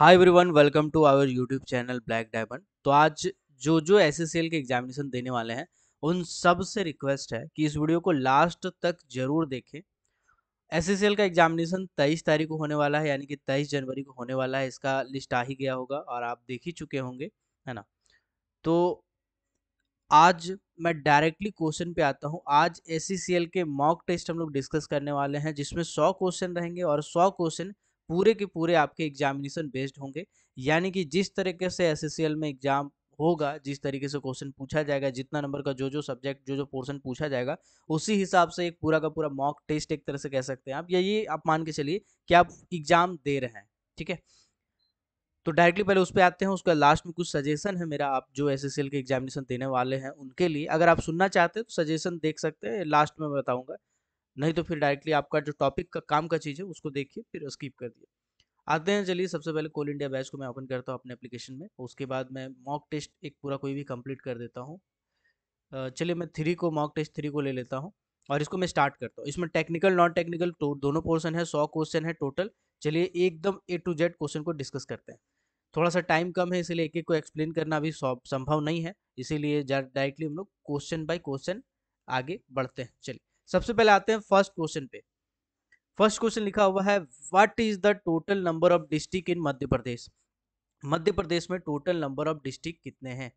hi everyone welcome to our YouTube channel Black diamond तो आज जो जो एस के एग्जामिनेशन देने वाले हैं उन सब से रिक्वेस्ट है कि इस वीडियो को लास्ट तक जरूर देखें एस का एग्जामिनेशन 23 तारीख को होने वाला है यानी कि 23 जनवरी को होने वाला है इसका लिस्ट आ ही गया होगा और आप देख ही चुके होंगे है ना तो आज मैं डायरेक्टली क्वेश्चन पे आता हूँ आज एस के मॉक टेस्ट हम लोग डिस्कस करने वाले हैं जिसमें सौ क्वेश्चन रहेंगे और सौ क्वेश्चन पूरे के पूरे आपके एग्जामिनेशन बेस्ड होंगे यानी कि जिस तरीके से एस में एग्जाम होगा जिस तरीके से क्वेश्चन पूछा जाएगा जितना नंबर का जो जो सब्जेक्ट जो जो पोर्शन पूछा जाएगा उसी हिसाब से एक पूरा का पूरा मॉक टेस्ट एक तरह से कह सकते हैं आप या ये आप मान के चलिए कि आप एग्जाम दे रहे हैं ठीक है तो डायरेक्टली पहले उस पर आते हैं उसका लास्ट में कुछ सजेशन है मेरा आप जो एस के एग्जामिनेशन देने वाले हैं उनके लिए अगर आप सुनना चाहते हैं तो सजेशन देख सकते हैं लास्ट में बताऊंगा नहीं तो फिर डायरेक्टली आपका जो टॉपिक का काम का चीज़ है उसको देखिए फिर स्किप कर दिया आते हैं चलिए सबसे पहले कोल इंडिया बैच को मैं ओपन करता हूँ अपने एप्लीकेशन में उसके बाद मैं मॉक टेस्ट एक पूरा कोई भी कंप्लीट कर देता हूँ चलिए मैं थ्री को मॉक टेस्ट थ्री को ले लेता हूँ और इसको मैं स्टार्ट करता हूँ इसमें टेक्निकल नॉन टेक्निकल दोनों पोर्सन है सौ क्वेश्चन है टोटल चलिए एकदम ए टू जेड क्वेश्चन को डिस्कस करते हैं थोड़ा सा टाइम कम है इसलिए एक एक को एक्सप्लेन करना अभी संभव नहीं है इसीलिए डायरेक्टली हम लोग क्वेश्चन बाई क्वेश्चन आगे बढ़ते हैं चलिए सबसे पहले आते हैं फर्स्ट क्वेश्चन पे फर्स्ट क्वेश्चन लिखा हुआ है what is the total number of district in Madhya Pradesh Madhya Pradesh में टोटल नंबर ऑफ डिस्ट्रिक्ट कितने हैं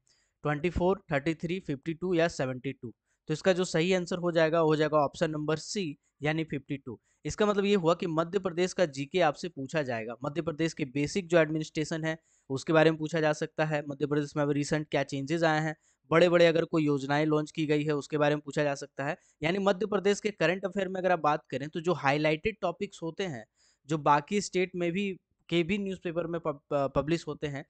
24, 33, 52 या 72 तो इसका जो सही आंसर हो जाएगा हो जाएगा ऑप्शन नंबर सी यानी 52 इसका मतलब ये हुआ कि मध्य प्रदेश का जीके आपसे पूछा जाएगा मध्य प्रदेश के बेसिक जो एडमिनिस्ट्रेशन है उसके बारे में पूछा जा सकता है मध्य प्रदेश में अब रिसेंट क्या चेंजेस आए हैं बड़े बड़े अगर कोई योजनाएं लॉन्च की गई है उसके बारे में पूछा जा सकता है यानी मध्य प्रदेश के करंट अफेयर में अगर आप बात करें तो जो हाईलाइटेड टॉपिक्स होते हैं जो बाकी स्टेट में भी के भी न्यूज़पेपर में पब्लिश होते हैं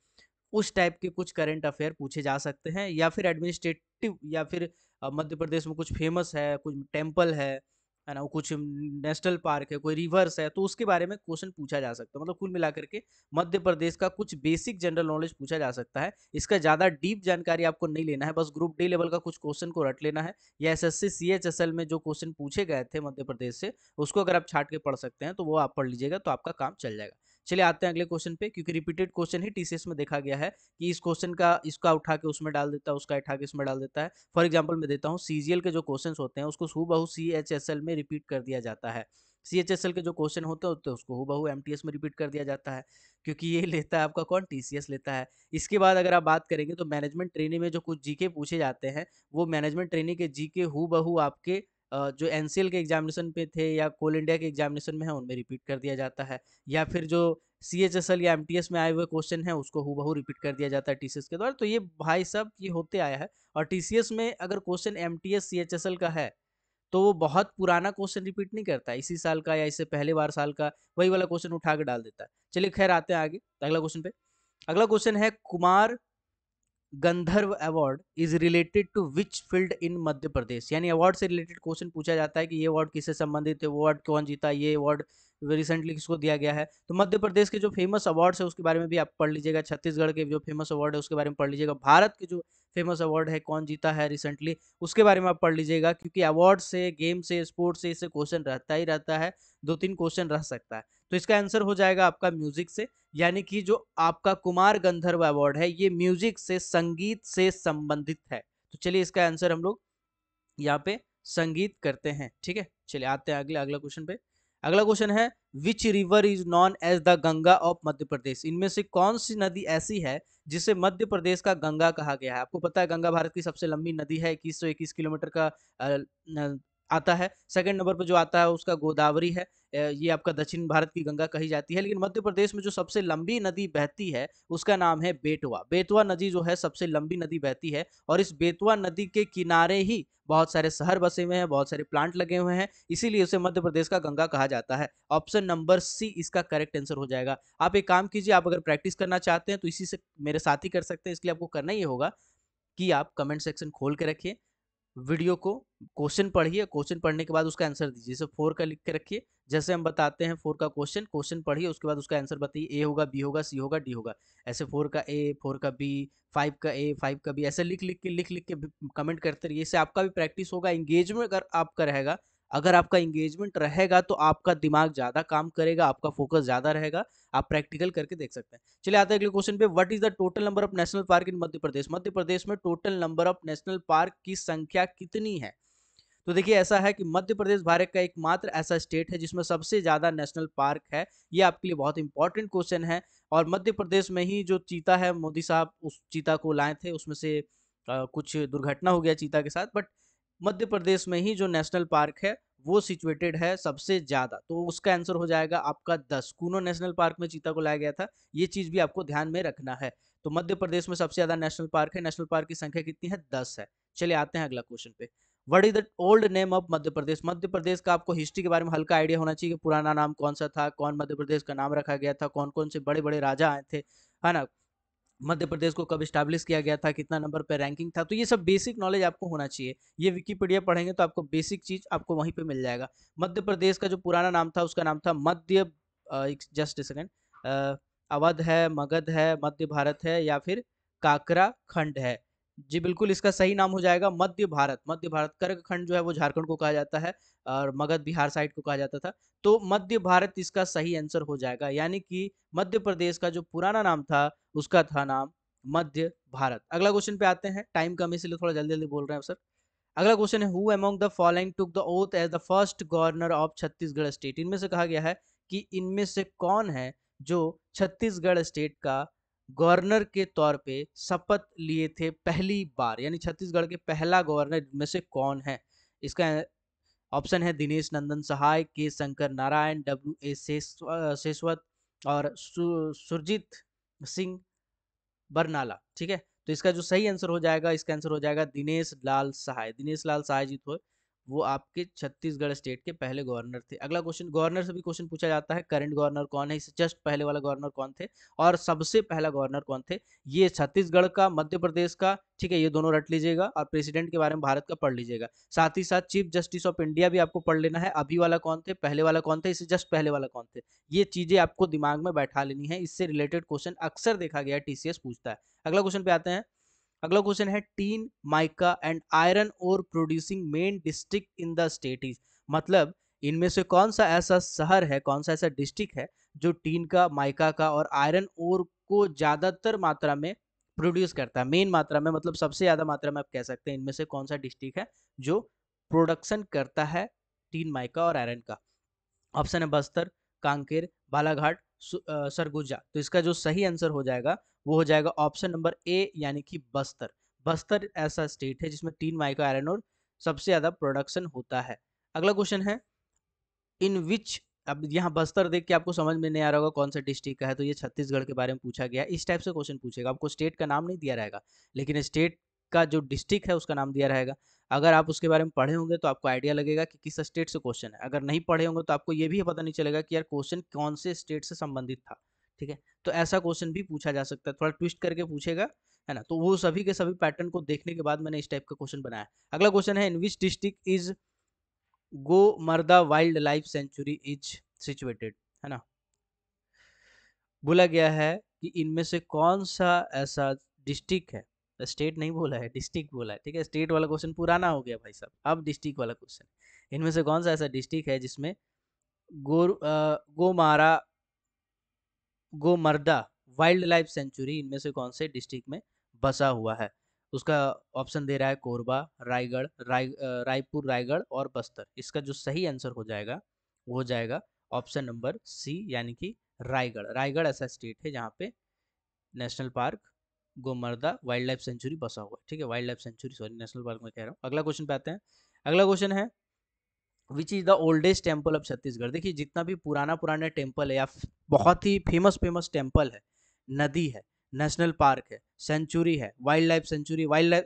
उस टाइप के कुछ करंट अफेयर पूछे जा सकते हैं या फिर एडमिनिस्ट्रेटिव या फिर मध्य प्रदेश में कुछ फेमस है कुछ टेम्पल है है ना कुछ नेशनल पार्क है कोई रिवर्स है तो उसके बारे में क्वेश्चन पूछा जा सकता है मतलब कुल मिलाकर के मध्य प्रदेश का कुछ बेसिक जनरल नॉलेज पूछा जा सकता है इसका ज़्यादा डीप जानकारी आपको नहीं लेना है बस ग्रुप डी लेवल का कुछ क्वेश्चन को रट लेना है या एस एस सी में जो क्वेश्चन पूछे गए थे मध्य प्रदेश से उसको अगर आप छाट के पढ़ सकते हैं तो वो आप पढ़ लीजिएगा तो आपका काम चल जाएगा चलिए आते हैं अगले क्वेश्चन पे क्योंकि रिपीटेड क्वेश्चन ही टीसीएस में देखा गया है कि इस क्वेश्चन का इसका उठा के उसमें डाल देता है उसका उठा के इसमें डाल देता है फॉर एग्जाम्पल मैं देता हूँ सीजीएल के जो क्वेश्चन होते हैं उसको सुबह सी एच में रिपीट कर दिया जाता है सी एच एस एल के जो क्वेश्चन होते हैं तो उसको हु एम टी एस में रिपीट कर दिया जाता है क्योंकि ये लेता है आपका कौन टी सी एस लेता है इसके बाद अगर आप बात करेंगे तो मैनेजमेंट ट्रेनिंग में जो कुछ जी के पूछे जाते हैं वो मैनेजमेंट ट्रेनिंग के जी के हु आपके जो एन के एग्जामिनेशन पे थे या कोल इंडिया के एग्जामिनेशन में है उनमें रिपीट कर दिया जाता है या फिर जो सी एच एस एल या एम टी एस में आए हुए क्वेश्चन है उसको हु रिपीट कर दिया जाता है टी के द्वारा तो ये भाई सब ये होते आया है और टी में अगर क्वेश्चन एम टी का है तो वो बहुत पुराना क्वेश्चन रिपीट नहीं करता इसी साल का या इससे पहले बार साल का वही वाला क्वेश्चन उठा के डाल देता है चलिए खैर आते हैं आगे अगला क्वेश्चन पे अगला क्वेश्चन है Kumar Gandharva award is related to which field in Madhya Pradesh यानी अवार्ड से रिलेटेड क्वेश्चन पूछा जाता है कि ये अवार्ड किससे संबंधित है वो अवार्ड कौन जीता ये अवार्ड रिसेंटली किसको दिया गया है तो मध्य प्रदेश के जो फेमस अवार्ड्स है उसके बारे में भी आप पढ़ लीजिएगा छत्तीसगढ़ के जो फेमस अवार्ड है उसके बारे में पढ़ लीजिएगा भारत के जो फेमस अवार्ड है कौन जीता है रिसेंटली उसके बारे में आप पढ़ लीजिएगा क्योंकि अवार्ड से गेम से स्पोर्ट्स से इससे क्वेश्चन रहता ही रहता है दो तीन क्वेश्चन रह सकता है तो इसका आंसर हो जाएगा आपका म्यूजिक से यानी कि जो आपका कुमार गंधर्व अवार्ड है ये म्यूजिक से संगीत से संबंधित है तो चलिए इसका आंसर हम लोग यहाँ पे संगीत करते हैं ठीक है चलिए आते हैं अगले अगला क्वेश्चन पे अगला क्वेश्चन है which river is known as the Ganga of Madhya Pradesh इनमें से कौन सी नदी ऐसी है जिसे मध्य प्रदेश का गंगा कहा गया है आपको पता है गंगा भारत की सबसे लंबी नदी है इक्कीस सौ इक्कीस किलोमीटर का आता है सेकंड नंबर पर जो आता है उसका गोदावरी है ये आपका दक्षिण भारत की गंगा कही जाती है लेकिन मध्य प्रदेश में जो सबसे लंबी नदी बहती है उसका नाम है बेतवा बेतवा नदी जो है सबसे लंबी नदी बहती है और इस बेतवा नदी के किनारे ही बहुत सारे शहर बसे हुए हैं बहुत सारे प्लांट लगे हुए हैं इसीलिए उसे मध्य प्रदेश का गंगा कहा जाता है ऑप्शन नंबर सी इसका करेक्ट आंसर हो जाएगा आप एक काम कीजिए आप अगर प्रैक्टिस करना चाहते हैं तो इसी से मेरे साथ ही कर सकते हैं इसलिए आपको करना ही होगा कि आप कमेंट सेक्शन खोल के रखिए वीडियो को क्वेश्चन पढ़िए क्वेश्चन पढ़ने के बाद उसका आंसर दीजिए जैसे फोर का लिख के रखिए जैसे हम बताते हैं फोर का क्वेश्चन क्वेश्चन पढ़िए उसके बाद उसका आंसर बताइए ए होगा बी होगा सी होगा डी होगा ऐसे फोर का ए फोर का बी फाइव का ए फाइव का बी ऐसे लिख लिख के लिख लिख के कमेंट करते रहिए इससे आपका भी प्रैक्टिस होगा एंगेजमेंट अगर आपका रहेगा अगर आपका इंगेजमेंट रहेगा तो आपका दिमाग ज़्यादा काम करेगा आपका फोकस ज़्यादा रहेगा आप प्रैक्टिकल करके देख सकते हैं चलिए आते हैं अगले क्वेश्चन पे what is the total number of national park in Madhya Pradesh Madhya Pradesh में total number of national park की संख्या कितनी है तो देखिए ऐसा है कि मध्य प्रदेश भारत का एकमात्र ऐसा स्टेट है जिसमें सबसे ज़्यादा नेशनल पार्क है ये आपके लिए बहुत इंपॉर्टेंट क्वेश्चन है और मध्य प्रदेश में ही जो चीता है मोदी साहब उस चीता को लाए थे उसमें से कुछ दुर्घटना हो गया चीता के साथ बट मध्य प्रदेश में ही जो नेशनल पार्क है वो सिचुएटेड है सबसे ज़्यादा तो उसका आंसर हो जाएगा आपका दस कूनो नेशनल पार्क में चीता को लाया गया था ये चीज़ भी आपको ध्यान में रखना है तो मध्य प्रदेश में सबसे ज़्यादा नेशनल पार्क है नेशनल पार्क की संख्या कितनी है दस है चलिए आते हैं अगला क्वेश्चन पे what is the old name of Madhya Pradesh Madhya Pradesh का आपको हिस्ट्री के बारे में हल्का आइडिया होना चाहिए कि पुराना नाम कौन सा था कौन मध्य प्रदेश का नाम रखा गया था कौन कौन से बड़े बड़े राजा आए थे है ना मध्य प्रदेश को कब स्टैब्लिश किया गया था कितना नंबर पर रैंकिंग था तो ये सब बेसिक नॉलेज आपको होना चाहिए ये विकीपीडिया पढ़ेंगे तो आपको बेसिक चीज़ आपको वहीं पे मिल जाएगा मध्य प्रदेश का जो पुराना नाम था उसका नाम था मध्य जस्ट सेकेंड अवध है मगध है मध्य भारत है या फिर काकरा खंड है जी बिल्कुल इसका सही नाम हो जाएगा मध्य भारत मध्य भारत कर्क खंड जो है वो झारखंड को कहा जाता है और मगध बिहार साइड को कहा जाता था तो मध्य भारत इसका सही आंसर हो जाएगा यानी कि मध्य प्रदेश का जो पुराना नाम था उसका था नाम मध्य भारत अगला क्वेश्चन पे आते हैं टाइम कम इसलिए थोड़ा जल्दी जल्दी बोल रहे हैं सर अगला क्वेश्चन है who among the following took the oath as the first governor of Chhattisgarh state इनमें से कहा गया है कि इनमें से कौन है जो छत्तीसगढ़ स्टेट का गवर्नर के तौर पे शपथ लिए थे पहली बार यानी छत्तीसगढ़ के पहला गवर्नर में से कौन है इसका ऑप्शन है Dinesh Nandan Sahay K Shankar Narayan W A Sheshwat और सुरजीत सिंह बरनाला ठीक है तो इसका जो सही आंसर हो जाएगा इसका आंसर हो जाएगा दिनेश लाल सहाय दिनेश लाल सहाय जी थे वो आपके छत्तीसगढ़ स्टेट के पहले गवर्नर थे अगला क्वेश्चन गवर्नर से भी क्वेश्चन पूछा जाता है करंट गवर्नर कौन है इससे जस्ट पहले वाला गवर्नर कौन थे और सबसे पहला गवर्नर कौन थे ये छत्तीसगढ़ का मध्य प्रदेश का ठीक है ये दोनों रट लीजिएगा और प्रेसिडेंट के बारे में भारत का पढ़ लीजिएगा साथ ही साथ चीफ जस्टिस ऑफ इंडिया भी आपको पढ़ लेना है अभी वाला कौन थे पहले वाला कौन थे इससे जस्ट पहले वाला कौन थे ये चीजें आपको दिमाग में बैठा लेनी है इससे रिलेटेड क्वेश्चन अक्सर देखा गया टीसीएस पूछता है अगला क्वेश्चन पे आते हैं अगला क्वेश्चन है टीन माइका एंड आयरन और producing main district in the state is मतलब इनमें से कौन सा ऐसा शहर है कौन सा ऐसा डिस्ट्रिक्ट है जो टीन का माइका का और आयरन और को ज़्यादातर मात्रा में प्रोड्यूस करता है मेन मात्रा में मतलब सबसे ज़्यादा मात्रा में आप कह सकते हैं इनमें से कौन सा डिस्ट्रिक्ट है जो प्रोडक्शन करता है टीन माइका और आयरन का ऑप्शन है बस्तर कांकेर बालाघाट सरगुजा तो इसका जो सही आंसर हो जाएगा वो हो जाएगा ऑप्शन नंबर ए यानी कि बस्तर बस्तर ऐसा स्टेट है जिसमें तीन माइक्रो आयरन और सबसे ज़्यादा प्रोडक्शन होता है अगला क्वेश्चन है इन विच अब यहाँ बस्तर देख के आपको समझ में नहीं आ रहा होगा कौन सा डिस्ट्रिक्ट का है तो ये छत्तीसगढ़ के बारे में पूछा गया इस टाइप से क्वेश्चन पूछेगा आपको स्टेट का नाम नहीं दिया रहेगा लेकिन स्टेट का जो डिस्ट्रिक्ट है उसका नाम दिया रहेगा अगर आप उसके बारे में पढ़े होंगे तो आपको आइडिया लगेगा कि किस स्टेट से क्वेश्चन है अगर नहीं पढ़े होंगे तो आपको ये भी पता नहीं चलेगा कि यार क्वेश्चन कौन से स्टेट से संबंधित था ठीक है तो ऐसा क्वेश्चन भी पूछा जा सकता है थोड़ा ट्विस्ट करके पूछेगा है ना तो वो सभी के सभी पैटर्न को देखने के बाद मैंने इस टाइप का क्वेश्चन बनाया अगला क्वेश्चन है in which district is Gomarda wild life sanctuary is situated है ना बोला गया है कि इनमें से कौन सा ऐसा डिस्ट्रिक्ट है स्टेट तो नहीं बोला है डिस्ट्रिक्ट बोला है ठीक है स्टेट वाला क्वेश्चन पुराना हो गया भाई साहब अब डिस्ट्रिक्ट वाला क्वेश्चन इनमें से कौन सा ऐसा डिस्ट्रिक्ट है जिसमें Gor Gomara Gomarda wild life sanctuary इनमें से कौन से डिस्ट्रिक्ट में बसा हुआ है उसका ऑप्शन दे रहा है कोरबा रायगढ़ राय रायपुर रायगढ़ और बस्तर इसका जो सही आंसर हो जाएगा वो हो जाएगा ऑप्शन नंबर सी यानी कि रायगढ़ रायगढ़ ऐसा स्टेट है जहाँ पे national park Gomarda wild life sanctuary बसा हुआ है ठीक है wild life sanctuary sorry national park में कह रहा हूँ अगला क्वेश्चन पे आते हैं अगला क्वेश्चन है which is the oldest temple of Chhattisgarh देखिए जितना भी पुराना पुराना टेम्पल है या बहुत ही फेमस फेमस टेम्पल है नदी है नेशनल पार्क है सेंचुरी है wild life sanctuary wild life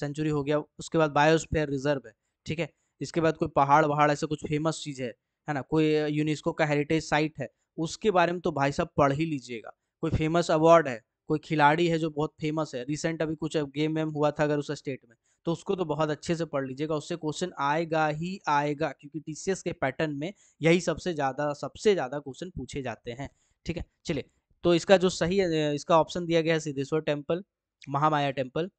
sanctuary हो गया उसके बाद बायोस्फेयर रिजर्व है ठीक है इसके बाद कोई पहाड़ वहाड़ ऐसे कुछ फेमस चीज़ है है ना कोई यूनेस्को का हेरिटेज साइट है उसके बारे में तो भाई साहब पढ़ ही लीजिएगा कोई फेमस अवार्ड है कोई खिलाड़ी है जो बहुत फेमस है रिसेंट अभी कुछ गेम वेम हुआ था अगर उस स्टेट में तो उसको तो बहुत अच्छे से पढ़ लीजिएगा उससे क्वेश्चन आएगा ही आएगा क्योंकि टीसीएस के पैटर्न में यही सबसे ज़्यादा सबसे ज़्यादा क्वेश्चन पूछे जाते हैं ठीक है चलिए तो इसका जो सही इसका ऑप्शन दिया गया है सिद्धेश्वर टेम्पल महामाया टेम्पल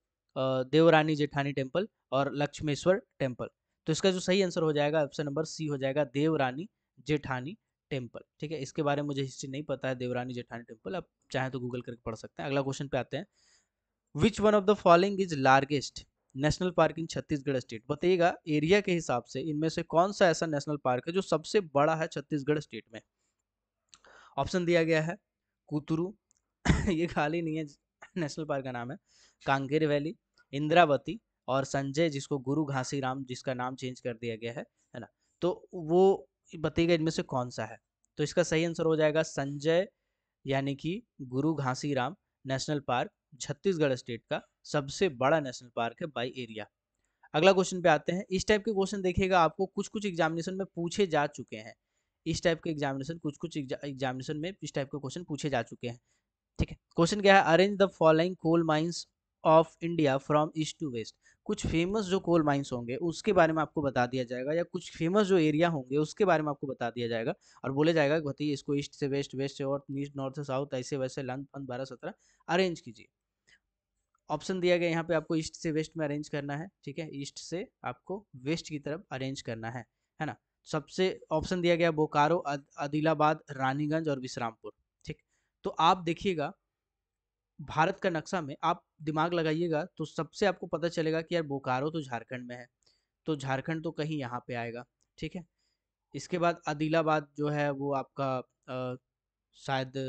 देवरानी जेठानी टेम्पल और लक्ष्मेश्वर टेम्पल तो इसका जो सही आंसर हो जाएगा ऑप्शन नंबर सी हो जाएगा देवरानी जेठानी टेम्पल ठीक है इसके बारे में मुझे हिस्ट्री नहीं पता है देवरानी जेठानी टेम्पल आप चाहें तो गूगल करके पढ़ सकते हैं अगला क्वेश्चन पे आते हैं which one of the following is largest national park in Chhattisgarh state बताइएगा एरिया के हिसाब से इनमें से कौन सा ऐसा नेशनल पार्क है जो सबसे बड़ा है छत्तीसगढ़ स्टेट में ऑप्शन दिया गया है कुतुरु ये खाली नहीं है नेशनल पार्क का नाम है कांगेर वैली इंद्रावती और संजय जिसको गुरु राम जिसका नाम चेंज कर दिया गया है है ना तो वो बताइएगा इनमें से कौन सा है तो इसका सही आंसर हो जाएगा संजय यानी कि Guru Ram national park Chhattisgarh state का सबसे बड़ा नेशनल पार्क है बाई एरिया अगला क्वेश्चन पे आते हैं इस टाइप के क्वेश्चन देखिएगा आपको कुछ कुछ एग्जामिनेशन में पूछे जा चुके हैं इस टाइप के एग्जामिनेशन कुछ कुछ एग्जामिनेशन में इस टाइप के क्वेश्चन पूछे जा चुके हैं ठीक है क्वेश्चन क्या है arrange the following coal mines of India from east to west कुछ फेमस जो कोल माइंस होंगे उसके बारे में आपको बता दिया जाएगा या कुछ फेमस जो एरिया होंगे उसके बारे में आपको बता दिया जाएगा और बोले जाएगा कि इसको ईस्ट से वेस्ट वेस्ट से और ईस्ट नॉर्थ से साउथ ऐसे वैसे लंथ पंथ बारह सत्रह अरेंज कीजिए ऑप्शन दिया गया यहाँ पे आपको ईस्ट से वेस्ट में अरेंज करना है ठीक है ईस्ट से आपको वेस्ट की तरफ अरेंज करना है है ना सबसे ऑप्शन दिया गया बोकारो आदिलाबाद अद, रानीगंज और विश्रामपुर ठीक तो आप देखिएगा भारत का नक्शा में आप दिमाग लगाइएगा तो सबसे आपको पता चलेगा कि यार बोकारो तो झारखंड में है तो झारखंड तो कहीं यहाँ पे आएगा ठीक है इसके बाद आदिलाबाद जो है वो आपका आ, शायद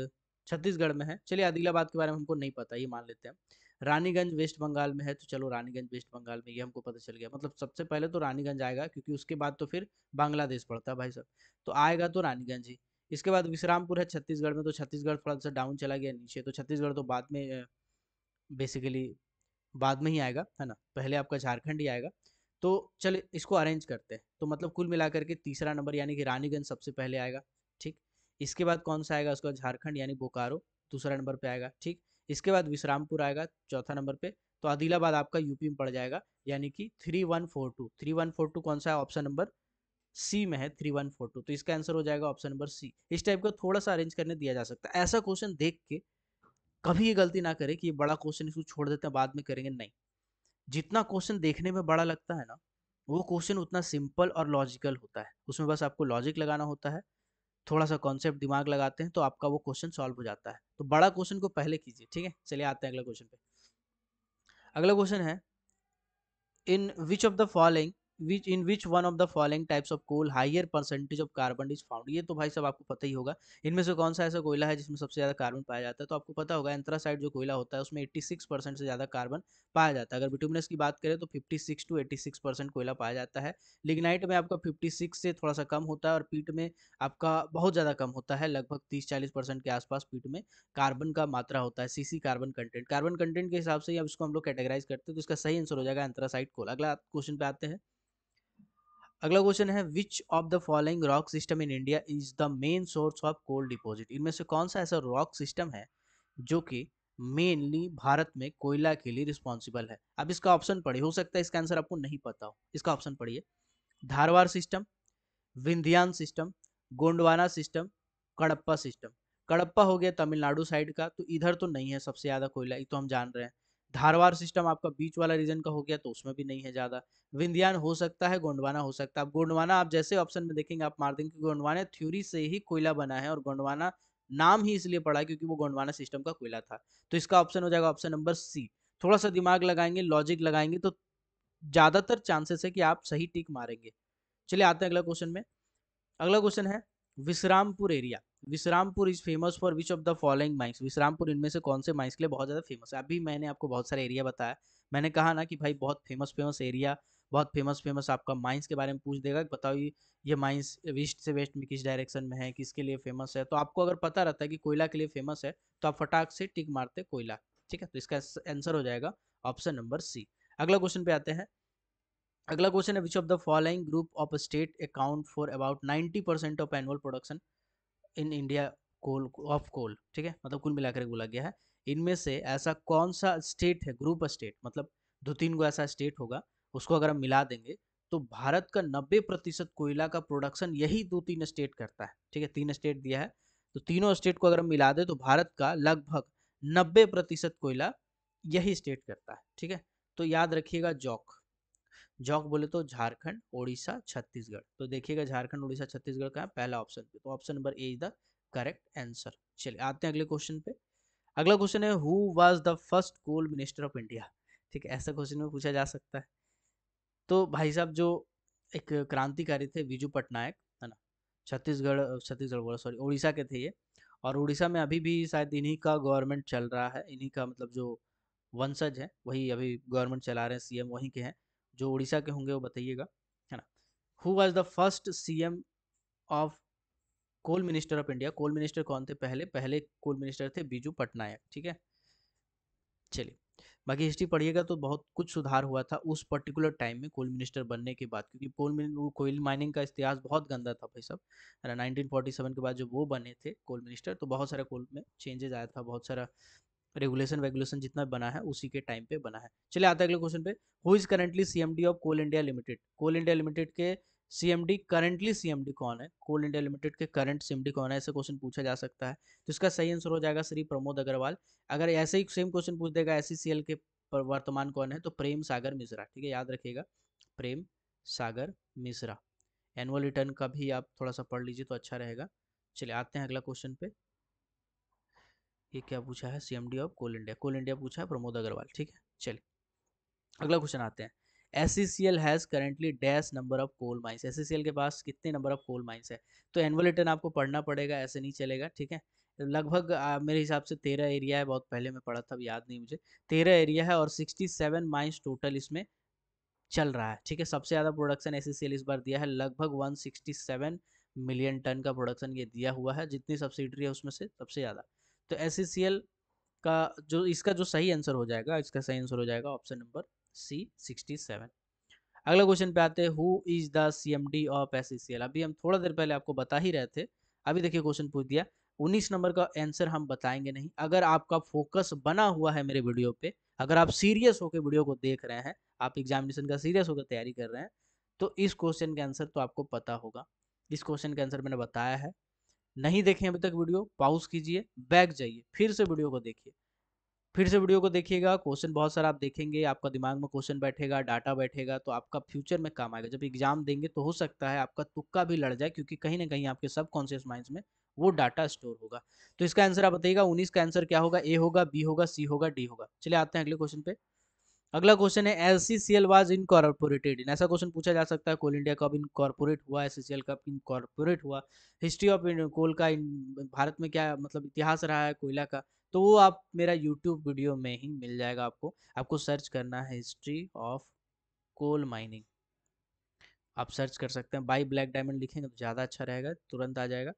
छत्तीसगढ़ में है चलिए आदिलाबाद के बारे में हमको नहीं पता ये मान लेते हैं रानीगंज वेस्ट बंगाल में है तो चलो रानीगंज वेस्ट बंगाल में ये हमको पता चल गया मतलब सबसे पहले तो रानीगंज आएगा क्योंकि उसके बाद तो फिर बांग्लादेश पड़ता है भाई साहब तो आएगा तो रानीगंज ही इसके बाद विश्रामपुर है छत्तीसगढ़ में तो छत्तीसगढ़ थोड़ा सा डाउन चला गया नीचे तो छत्तीसगढ़ तो बाद में बेसिकली बाद में ही आएगा है ना पहले आपका झारखंड ही आएगा तो चल इसको अरेंज करते हैं तो मतलब कुल मिलाकर के तीसरा नंबर यानी कि रानीगंज सबसे पहले आएगा ठीक इसके बाद कौन सा आएगा उसका झारखंड यानी बोकारो दूसरा नंबर पे आएगा ठीक इसके बाद विश्रामपुर आएगा चौथा नंबर पे तो आदिलाबाद आपका यूपी में पड़ जाएगा यानी कि three one four two three one four two कौन सा है ऑप्शन नंबर सी में है थ्री वन फोर टू तो इसका आंसर हो जाएगा ऑप्शन नंबर सी इस टाइप का थोड़ा सा अरेंज करने दिया जा सकता है ऐसा क्वेश्चन देख के कभी ये गलती ना करें कि ये बड़ा क्वेश्चन इसको छोड़ देते हैं बाद में करेंगे नहीं जितना क्वेश्चन देखने में बड़ा लगता है ना वो क्वेश्चन उतना सिंपल और लॉजिकल होता है उसमें बस आपको लॉजिक लगाना होता है थोड़ा सा कॉन्सेप्ट दिमाग लगाते हैं तो आपका वो क्वेश्चन सॉल्व हो जाता है तो बड़ा क्वेश्चन को पहले कीजिए ठीक है चलिए आते हैं अगले क्वेश्चन पे अगला क्वेश्चन है in which of the following which in which one of the following types of coal higher percentage of carbon is found ये तो भाई सब आपको पता ही होगा इनमें से कौन सा ऐसा कोयला है जिसमें सबसे ज़्यादा कार्बन पाया जाता है तो आपको पता होगा एंथ्रासाइड जो कोयला होता है उसमें एट्टी सिक्स परसेंट से ज़्यादा कार्बन पाया जाता है अगर बिटुमिनस की बात करें तो fifty six two eighty six percent कोयला पाया जाता है लिग्नाइट में आपका फिफ्टी सिक्स से थोड़ा सा कम होता है और पीट में आपका बहुत ज़्यादा कम होता है लगभग तीस चालीस परसेंट के आसपास पीट में कार्बन का मात्रा होता है सीसी कार्बन कंटेंट कार्बन कंटेंट के हिसाब से ही अब इसको हम लोग कैटेगराइज करते हैं तो इसका सही आंसर हो जाएगा एंथ्रासाइड कोल अगला क्वेश्चन पे आते हैं अगला क्वेश्चन है which of the following rock system in India is the main source of coal deposit इनमें से कौन सा ऐसा रॉक सिस्टम है जो कि मेनली भारत में कोयला के लिए रिस्पॉन्सिबल है अब इसका ऑप्शन पढ़िए हो सकता है इसका आंसर आपको नहीं पता हो इसका ऑप्शन पढ़िए Dharwar system Vindhyan system Gondwana system Cuddapah system Cuddapah हो गया तमिलनाडु साइड का तो इधर तो नहीं है सबसे ज़्यादा कोयला ये तो हम जान रहे हैं धारवार सिस्टम आपका बीच वाला रीजन का हो गया तो उसमें भी नहीं है ज्यादा विंध्यान हो सकता है गोंडवाना हो सकता है अब गोंडवाना आप जैसे ऑप्शन में देखेंगे आप मार देंगे गोंडवाना थ्योरी से ही कोयला बना है और गोंडवाना नाम ही इसलिए पड़ा है क्योंकि वो गोंडवाना सिस्टम का कोयला था तो इसका ऑप्शन हो जाएगा ऑप्शन नंबर सी थोड़ा सा दिमाग लगाएंगे लॉजिक लगाएंगे तो ज्यादातर चांसेस है कि आप सही टिक मारेंगे चलिए आते हैं अगला क्वेश्चन में अगला क्वेश्चन है Vishrampur area Vishrampur is famous for which of the following mines Vishrampur इनमें से कौन से माइंस के लिए बहुत ज़्यादा फेमस है अभी मैंने आपको बहुत सारे एरिया बताया मैंने कहा ना कि भाई बहुत फेमस फेमस एरिया बहुत फेमस फेमस आपका माइंस के बारे में पूछ देगा बताओ ये माइंस वेस्ट से वेस्ट में किस डायरेक्शन में है किसके लिए फेमस है तो आपको अगर पता रहता है कि कोयला के लिए फेमस है तो आप फटाक से टिक मारते कोयला ठीक है तो इसका आंसर हो जाएगा ऑप्शन नंबर सी अगला क्वेश्चन पे आते हैं अगला क्वेश्चन है which of the following group of state account for about percent of annual production in India coal of coal ठीक है मतलब कुल मिलाकर बोला गया है इनमें से ऐसा कौन सा स्टेट है ग्रुप स्टेट मतलब दो तीन को ऐसा स्टेट होगा उसको अगर हम मिला देंगे तो भारत का 90 प्रतिशत कोयला का प्रोडक्शन यही दो तीन स्टेट करता है ठीक है तीन स्टेट दिया है तो तीनों स्टेट को अगर हम मिला दें तो भारत का लगभग 90 प्रतिशत कोयला यही स्टेट करता है ठीक है तो याद रखिएगा जॉक जॉक बोले तो झारखंड उड़ीसा छत्तीसगढ़ तो देखिएगा झारखंड उड़ीसा छत्तीसगढ़ का पहला ऑप्शन तो option number A is the correct answer चलिए आते हैं अगले क्वेश्चन पे अगला क्वेश्चन है who was the first coal minister of India ठीक है ऐसा क्वेश्चन में पूछा जा सकता है तो भाई साहब जो एक क्रांतिकारी थे विजू पटनायक है ना छत्तीसगढ़ छत्तीसगढ़ बोला सॉरी उड़ीसा के थे ये और उड़ीसा में अभी भी शायद इन्हीं का गवर्नमेंट चल रहा है इन्हीं का मतलब जो वंशज है वही अभी गवर्नमेंट चला रहे हैं सीएम वहीं के हैं जो उड़ीसा के होंगे वो बताइएगा है ना who was the first C M of coal minister of India coal minister कौन थे पहले पहले कोल मिनिस्टर थे बीजू पटनायक ठीक है चलिए बाकी हिस्ट्री पढ़िएगा तो बहुत कुछ सुधार हुआ था उस पर्टिकुलर टाइम में कोल मिनिस्टर बनने के बाद क्योंकि कोल कोयल माइनिंग का इतिहास बहुत गंदा था भाई सब है ना 1947 के बाद जो वो बने थे कोल मिनिस्टर तो बहुत सारा कोल में चेंजेज आया था बहुत सारा रेगुलेशन वेगुलेशन जितना बना है उसी के टाइम पे बना है चलिए आते अगले क्वेश्चन पे who is currently CMD of coal India limited coal India limited के सीएमडी करंटली सीएमडी कौन है कोल इंडिया लिमिटेड के करंट सीएमडी कौन है ऐसे क्वेश्चन पूछा जा सकता है तो इसका सही आंसर हो जाएगा श्री प्रमोद अग्रवाल अगर ऐसे ही सेम क्वेश्चन पूछ देगा एल के वर्तमान कौन है तो प्रेम सागर मिश्रा ठीक है याद रखिएगा प्रेम सागर मिश्रा एनुअल रिटर्न का भी आप थोड़ा सा पढ़ लीजिए तो अच्छा रहेगा चलिए आते हैं अगला क्वेश्चन पे ये क्या पूछा है CMD of coal India coal India पूछा है प्रमोद अग्रवाल ठीक है चलिए अगला क्वेश्चन आते हैं S C C L has currently dash number of coal mines S C C L के पास कितने नंबर ऑफ कोल माइंस है तो एनुअल रिटर्न आपको पढ़ना पड़ेगा ऐसे नहीं चलेगा ठीक है लगभग मेरे हिसाब से तेरह एरिया है बहुत पहले मैं पढ़ा था अब याद नहीं मुझे तेरह एरिया है और सिक्सटी सेवन माइंस टोटल इसमें चल रहा है ठीक है सबसे ज़्यादा प्रोडक्शन एस इस बार दिया है लगभग one sixty seven million ton का प्रोडक्शन ये दिया हुआ है जितनी सब्सिडरी है उसमें से सबसे ज़्यादा तो एस सी सी एल का जो इसका जो सही आंसर हो जाएगा इसका सही आंसर हो जाएगा option number C sixty seven अगला क्वेश्चन पे आते हैं who is the C M D of S C C L अभी हम थोड़ा देर पहले आपको बता ही रहे थे अभी देखिए क्वेश्चन पूछ दिया उन्नीस नंबर का आंसर हम बताएंगे नहीं अगर आपका फोकस बना हुआ है मेरे वीडियो पे अगर आप सीरियस होकर वीडियो को देख रहे हैं आप एग्जामिनेशन का सीरियस होकर तैयारी कर रहे हैं तो इस क्वेश्चन का आंसर तो आपको पता होगा इस क्वेश्चन का आंसर मैंने बताया है नहीं देखें अभी तक वीडियो पाउज कीजिए बैक जाइए फिर से वीडियो को देखिए फिर से वीडियो को देखिएगा क्वेश्चन बहुत सारा आप देखेंगे आपका दिमाग में क्वेश्चन बैठेगा डाटा बैठेगा तो आपका फ्यूचर में काम आएगा जब एग्जाम देंगे तो हो सकता है आपका तुक्का भी लड़ जाए क्योंकि कहीं ना कहीं आपके सब कॉन्शियस माइंड में वो डाटा स्टोर होगा तो इसका आंसर आप बताइएगा उन्नीस का आंसर क्या होगा ए होगा बी होगा सी होगा डी होगा चलिए आते हैं अगले क्वेश्चन पे अगला क्वेश्चन है L C C L was incorporated in ऐसा क्वेश्चन पूछा जा सकता है कोल इंडिया कब इनकॉर्पोरेट हुआ एस सी एल कब इनकॉर्पोरेट हुआ हिस्ट्री ऑफ कोल का इन भारत में क्या मतलब इतिहास रहा है कोयला का तो वो आप मेरा यूट्यूब वीडियो में ही मिल जाएगा आपको आपको सर्च करना है हिस्ट्री ऑफ कोल माइनिंग आप सर्च कर सकते हैं बाई ब्लैक डायमंड लिखेंगे तो ज़्यादा अच्छा रहेगा तुरंत आ जाएगा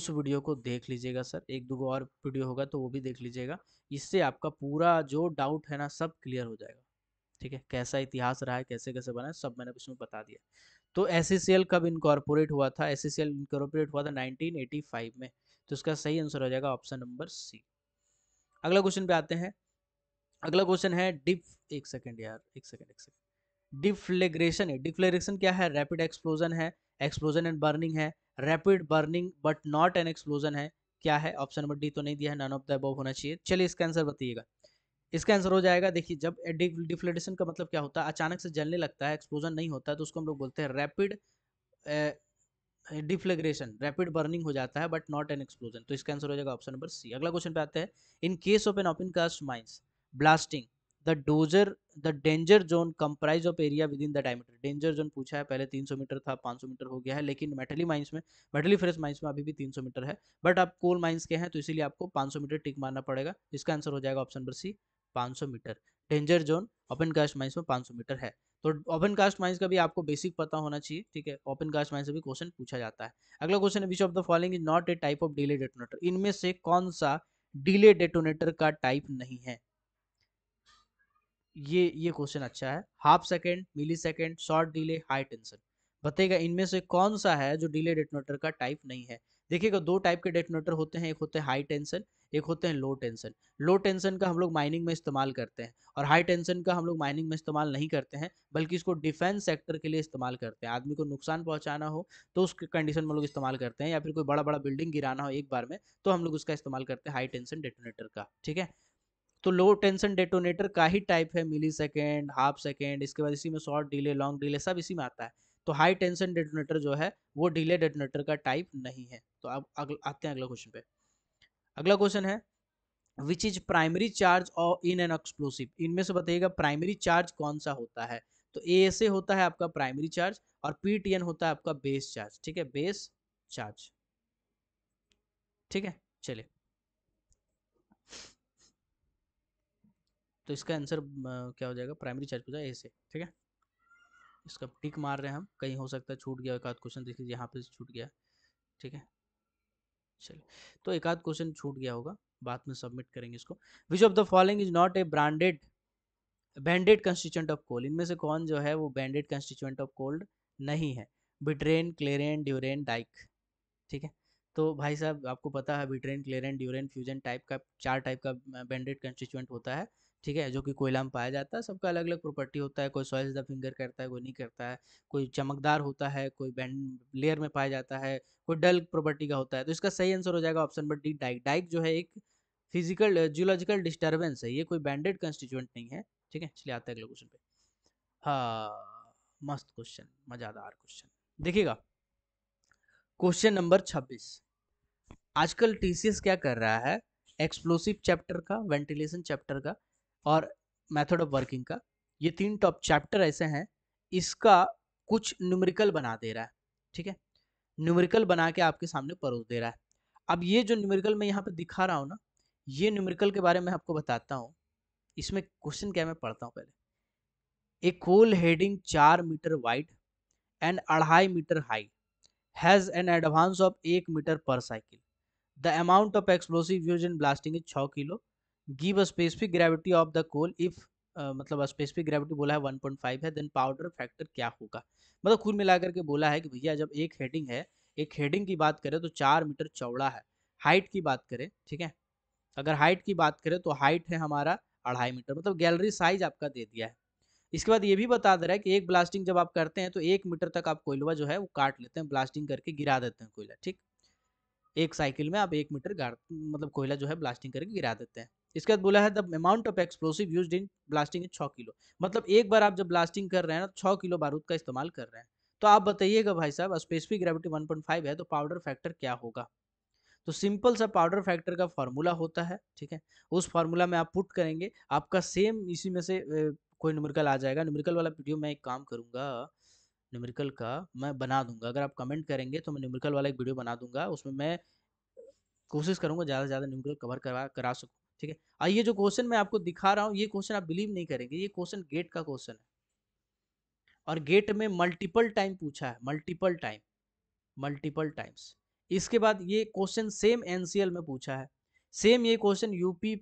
उस वीडियो को देख लीजिएगा सर एक दो और वीडियो होगा तो वो भी देख लीजिएगा इससे आपका पूरा जो डाउट है ना सब क्लियर हो जाएगा ठीक है कैसा इतिहास रहा है कैसे कैसे बना है सब मैंने इसमें बता दिया तो एस e कब इनकॉर्पोरेट हुआ था एस इनकॉर्पोरेट e हुआ था 1985 में तो इसका सही आंसर हो जाएगा ऑप्शन नंबर सी अगला क्वेश्चन पे आते हैं अगला क्वेश्चन है डिप एक सेकेंड यार एक सेकेंड एक सेकेंड डिफ्लेग्रेशन है डिफ्लेग्रेशन क्या है रैपिड एक्सप्लोजन है एक्सप्लोजन एंड बर्निंग है rapid burning but not an explosion है क्या है ऑप्शन नंबर डी तो नहीं दिया है नन ऑफ द अबव होना चाहिए चलिए इसका आंसर बताइएगा इसका आंसर हो जाएगा देखिए जब डिफ्लेटेशन का मतलब क्या होता है अचानक से जलने लगता है एक्सप्लोजन नहीं होता है तो उसको हम लोग बोलते हैं रैपिड डिफ्लेग्रेशन रैपिड बर्निंग हो जाता है बट नॉट एन एक्सप्लोजन तो इसका आंसर हो जाएगा ऑप्शन नंबर सी अगला क्वेश्चन पे आते हैं in case of an open cast mines blasting the dozer the danger zone comprise of area with in the diameter danger zone पूछा है पहले 300 मीटर था 500 मीटर हो गया है लेकिन मेटली माइंस में मेटली फ्रेश माइंस में अभी भी 300 मीटर है बट आप कोल माइंस के हैं तो इसीलिए आपको 500 मीटर टिक मारना पड़ेगा इसका आंसर हो जाएगा option number C 500 meter danger zone open cast mines में 500 मीटर है तो ओपन कास्ट माइंस का भी आपको बेसिक पता होना चाहिए ठीक है ओपन कास्ट माइंस से भी क्वेश्चन पूछा जाता है अगला क्वेश्चन है which of the following is not a type of delay detonator इनमें से कौन सा डिले डेटोनेटर का टाइप नहीं है ये ये क्वेश्चन अच्छा है half second milli second short delay high tension बताएगा इनमें से कौन सा है जो डिले डेटोनेटर का टाइप नहीं है देखिएगा दो टाइप के डेटोनेटर होते हैं एक होते हैं हाई टेंशन एक होते हैं लो टेंशन लो टेंशन का हम लोग माइनिंग में इस्तेमाल करते हैं और हाई टेंशन का हम लोग माइनिंग में इस्तेमाल नहीं करते हैं बल्कि इसको डिफेंस सेक्टर के लिए इस्तेमाल करते हैं आदमी को नुकसान पहुंचाना हो तो उस कंडीशन में लोग इस्तेमाल करते हैं या फिर कोई बड़ा बड़ा बिल्डिंग गिराना हो एक बार में तो हम लोग उसका इस्तेमाल करते हैं हाई टेंशन डेटोनेटर का ठीक है तो लो टेंशन डेटोनेटर का ही टाइप है मिली सेकेंड हाफ सेकेंड इसके बाद इसी में शॉर्ट डिले लॉन्ग डिले सब इसी में आता है तो हाई टेंशन डेटोनेटर जो है वो डिले डेटोनेटर का टाइप नहीं है तो अब आते हैं अगले क्वेश्चन पे अगला क्वेश्चन है विच इज प्राइमरी चार्ज और इन एन एक्सप्लोसिव इनमें से बताइएगा प्राइमरी चार्ज कौन सा होता है तो ए एस ए होता है आपका प्राइमरी चार्ज और पी टी एन होता है आपका बेस चार्ज ठीक है बेस चार्ज ठीक है चलिए तो इसका आंसर क्या हो जाएगा प्राइमरी चार्ज हो जाएगा ए से ठीक है इसका टिक मार रहे हैं हम कहीं हो सकता है छूट गया एक क्वेश्चन देख लीजिए यहाँ पे छूट गया ठीक है चलिए तो एक आध क्वेश्चन छूट गया होगा बाद में सबमिट करेंगे इसको which of the following is not a branded banded constituent of coal इनमें से कौन जो है वो बैंडेड कंस्टिट्यूंट ऑफ कोल्ड नहीं है बिट्रेन क्लेरेन ड्यूरेन डाइक ठीक है तो भाई साहब आपको पता है vitrain clarain durain fusain type का चार टाइप का बैंडेड कंस्टिट्यूंट होता है ठीक है जो कि कोयला में पाया जाता है सबका अलग अलग प्रॉपर्टी होता है कोई सॉइल द फिंगर करता है कोई नहीं करता है कोई चमकदार होता है कोई बैंड लेयर में पाया जाता है कोई डल प्रॉपर्टी का होता है तो इसका सही आंसर हो जाएगा option number D dyke dyke जो है एक फिजिकल जियोलॉजिकल डिस्टर्बेंस है ये कोई बैंडेड कंस्टिट्यूएंट नहीं है ठीक है चलिए आते हैं अगले क्वेश्चन पे हाँ मस्त क्वेश्चन मजादार क्वेश्चन देखिएगा क्वेश्चन नंबर छब्बीस आजकल टीसीएस क्या कर रहा है एक्सप्लोसिव चैप्टर का वेंटिलेशन चैप्टर का और मेथड ऑफ वर्किंग का ये तीन टॉप चैप्टर ऐसे हैं इसका कुछ न्यूमेरिकल बना दे रहा है ठीक है न्यूमेरिकल बना के आपके सामने परोस दे रहा है अब ये जो न्यूमेरिकल मैं यहाँ पर दिखा रहा हूँ ना ये न्यूमेरिकल के बारे में आपको बताता हूँ इसमें क्वेश्चन क्या मैं पढ़ता हूँ पहले ए कोल हेडिंग चार मीटर वाइड एंड अढ़ाई meter high has an advance of एक meter per cycle the amount of explosive use in blasting is छः kilo give a specific gravity of the coal if मतलब specific gravity बोला है 1.5 है then powder factor क्या होगा मतलब खुद मिलाकर के बोला है कि भैया जब एक हेडिंग है एक हेडिंग की बात करें तो चार मीटर चौड़ा है हाइट की बात करें ठीक है अगर हाइट की बात करें तो हाइट है हमारा अढ़ाई मीटर मतलब गैलरी साइज आपका दे दिया है इसके बाद ये भी बता दे रहा है कि एक ब्लास्टिंग जब आप करते हैं तो एक मीटर तक आप कोयलवा जो है वो काट लेते हैं ब्लास्टिंग करके गिरा देते हैं कोयला ठीक एक साइकिल में आप एक मीटर मतलब कोयला जो है ब्लास्टिंग करके गिरा देते हैं इसके बाद बोला है the amount of explosive use in blasting is छः किलो मतलब एक बार आप जब ब्लास्टिंग कर रहे हैं ना छः किलो बारूद का इस्तेमाल कर रहे हैं तो आप बताइएगा भाई साहब स्पेसिफिक ग्रेविटी 1.5 है तो पाउडर फैक्टर क्या होगा तो सिंपल सा पाउडर फैक्टर का फार्मूला होता है ठीक है उस फार्मूला में आप पुट करेंगे आपका सेम इसी में से कोई न्यूमेरिकल आ जाएगा न्यूमेरिकल वाला वीडियो मैं एक काम करूंगा न्यूमेरिकल का मैं बना दूंगा अगर आप कमेंट करेंगे तो मैं न्यूमेरिकल वाला एक वीडियो बना दूंगा उसमें मैं कोशिश करूंगा ज़्यादा से ज़्यादा न्यूमेरिकल कवर करा करा सकूँ ठीक है और ये जो क्वेश्चन मैं आपको दिखा रहा हूँ ये क्वेश्चन आप बिलीव नहीं करेंगे ये क्वेश्चन गेट का क्वेश्चन है और गेट में मल्टीपल टाइम पूछा है मल्टीपल टाइम मल्टीपल टाइम्स इसके बाद ये क्वेश्चन सेम एन में पूछा है सेम ये क्वेश्चन यू पी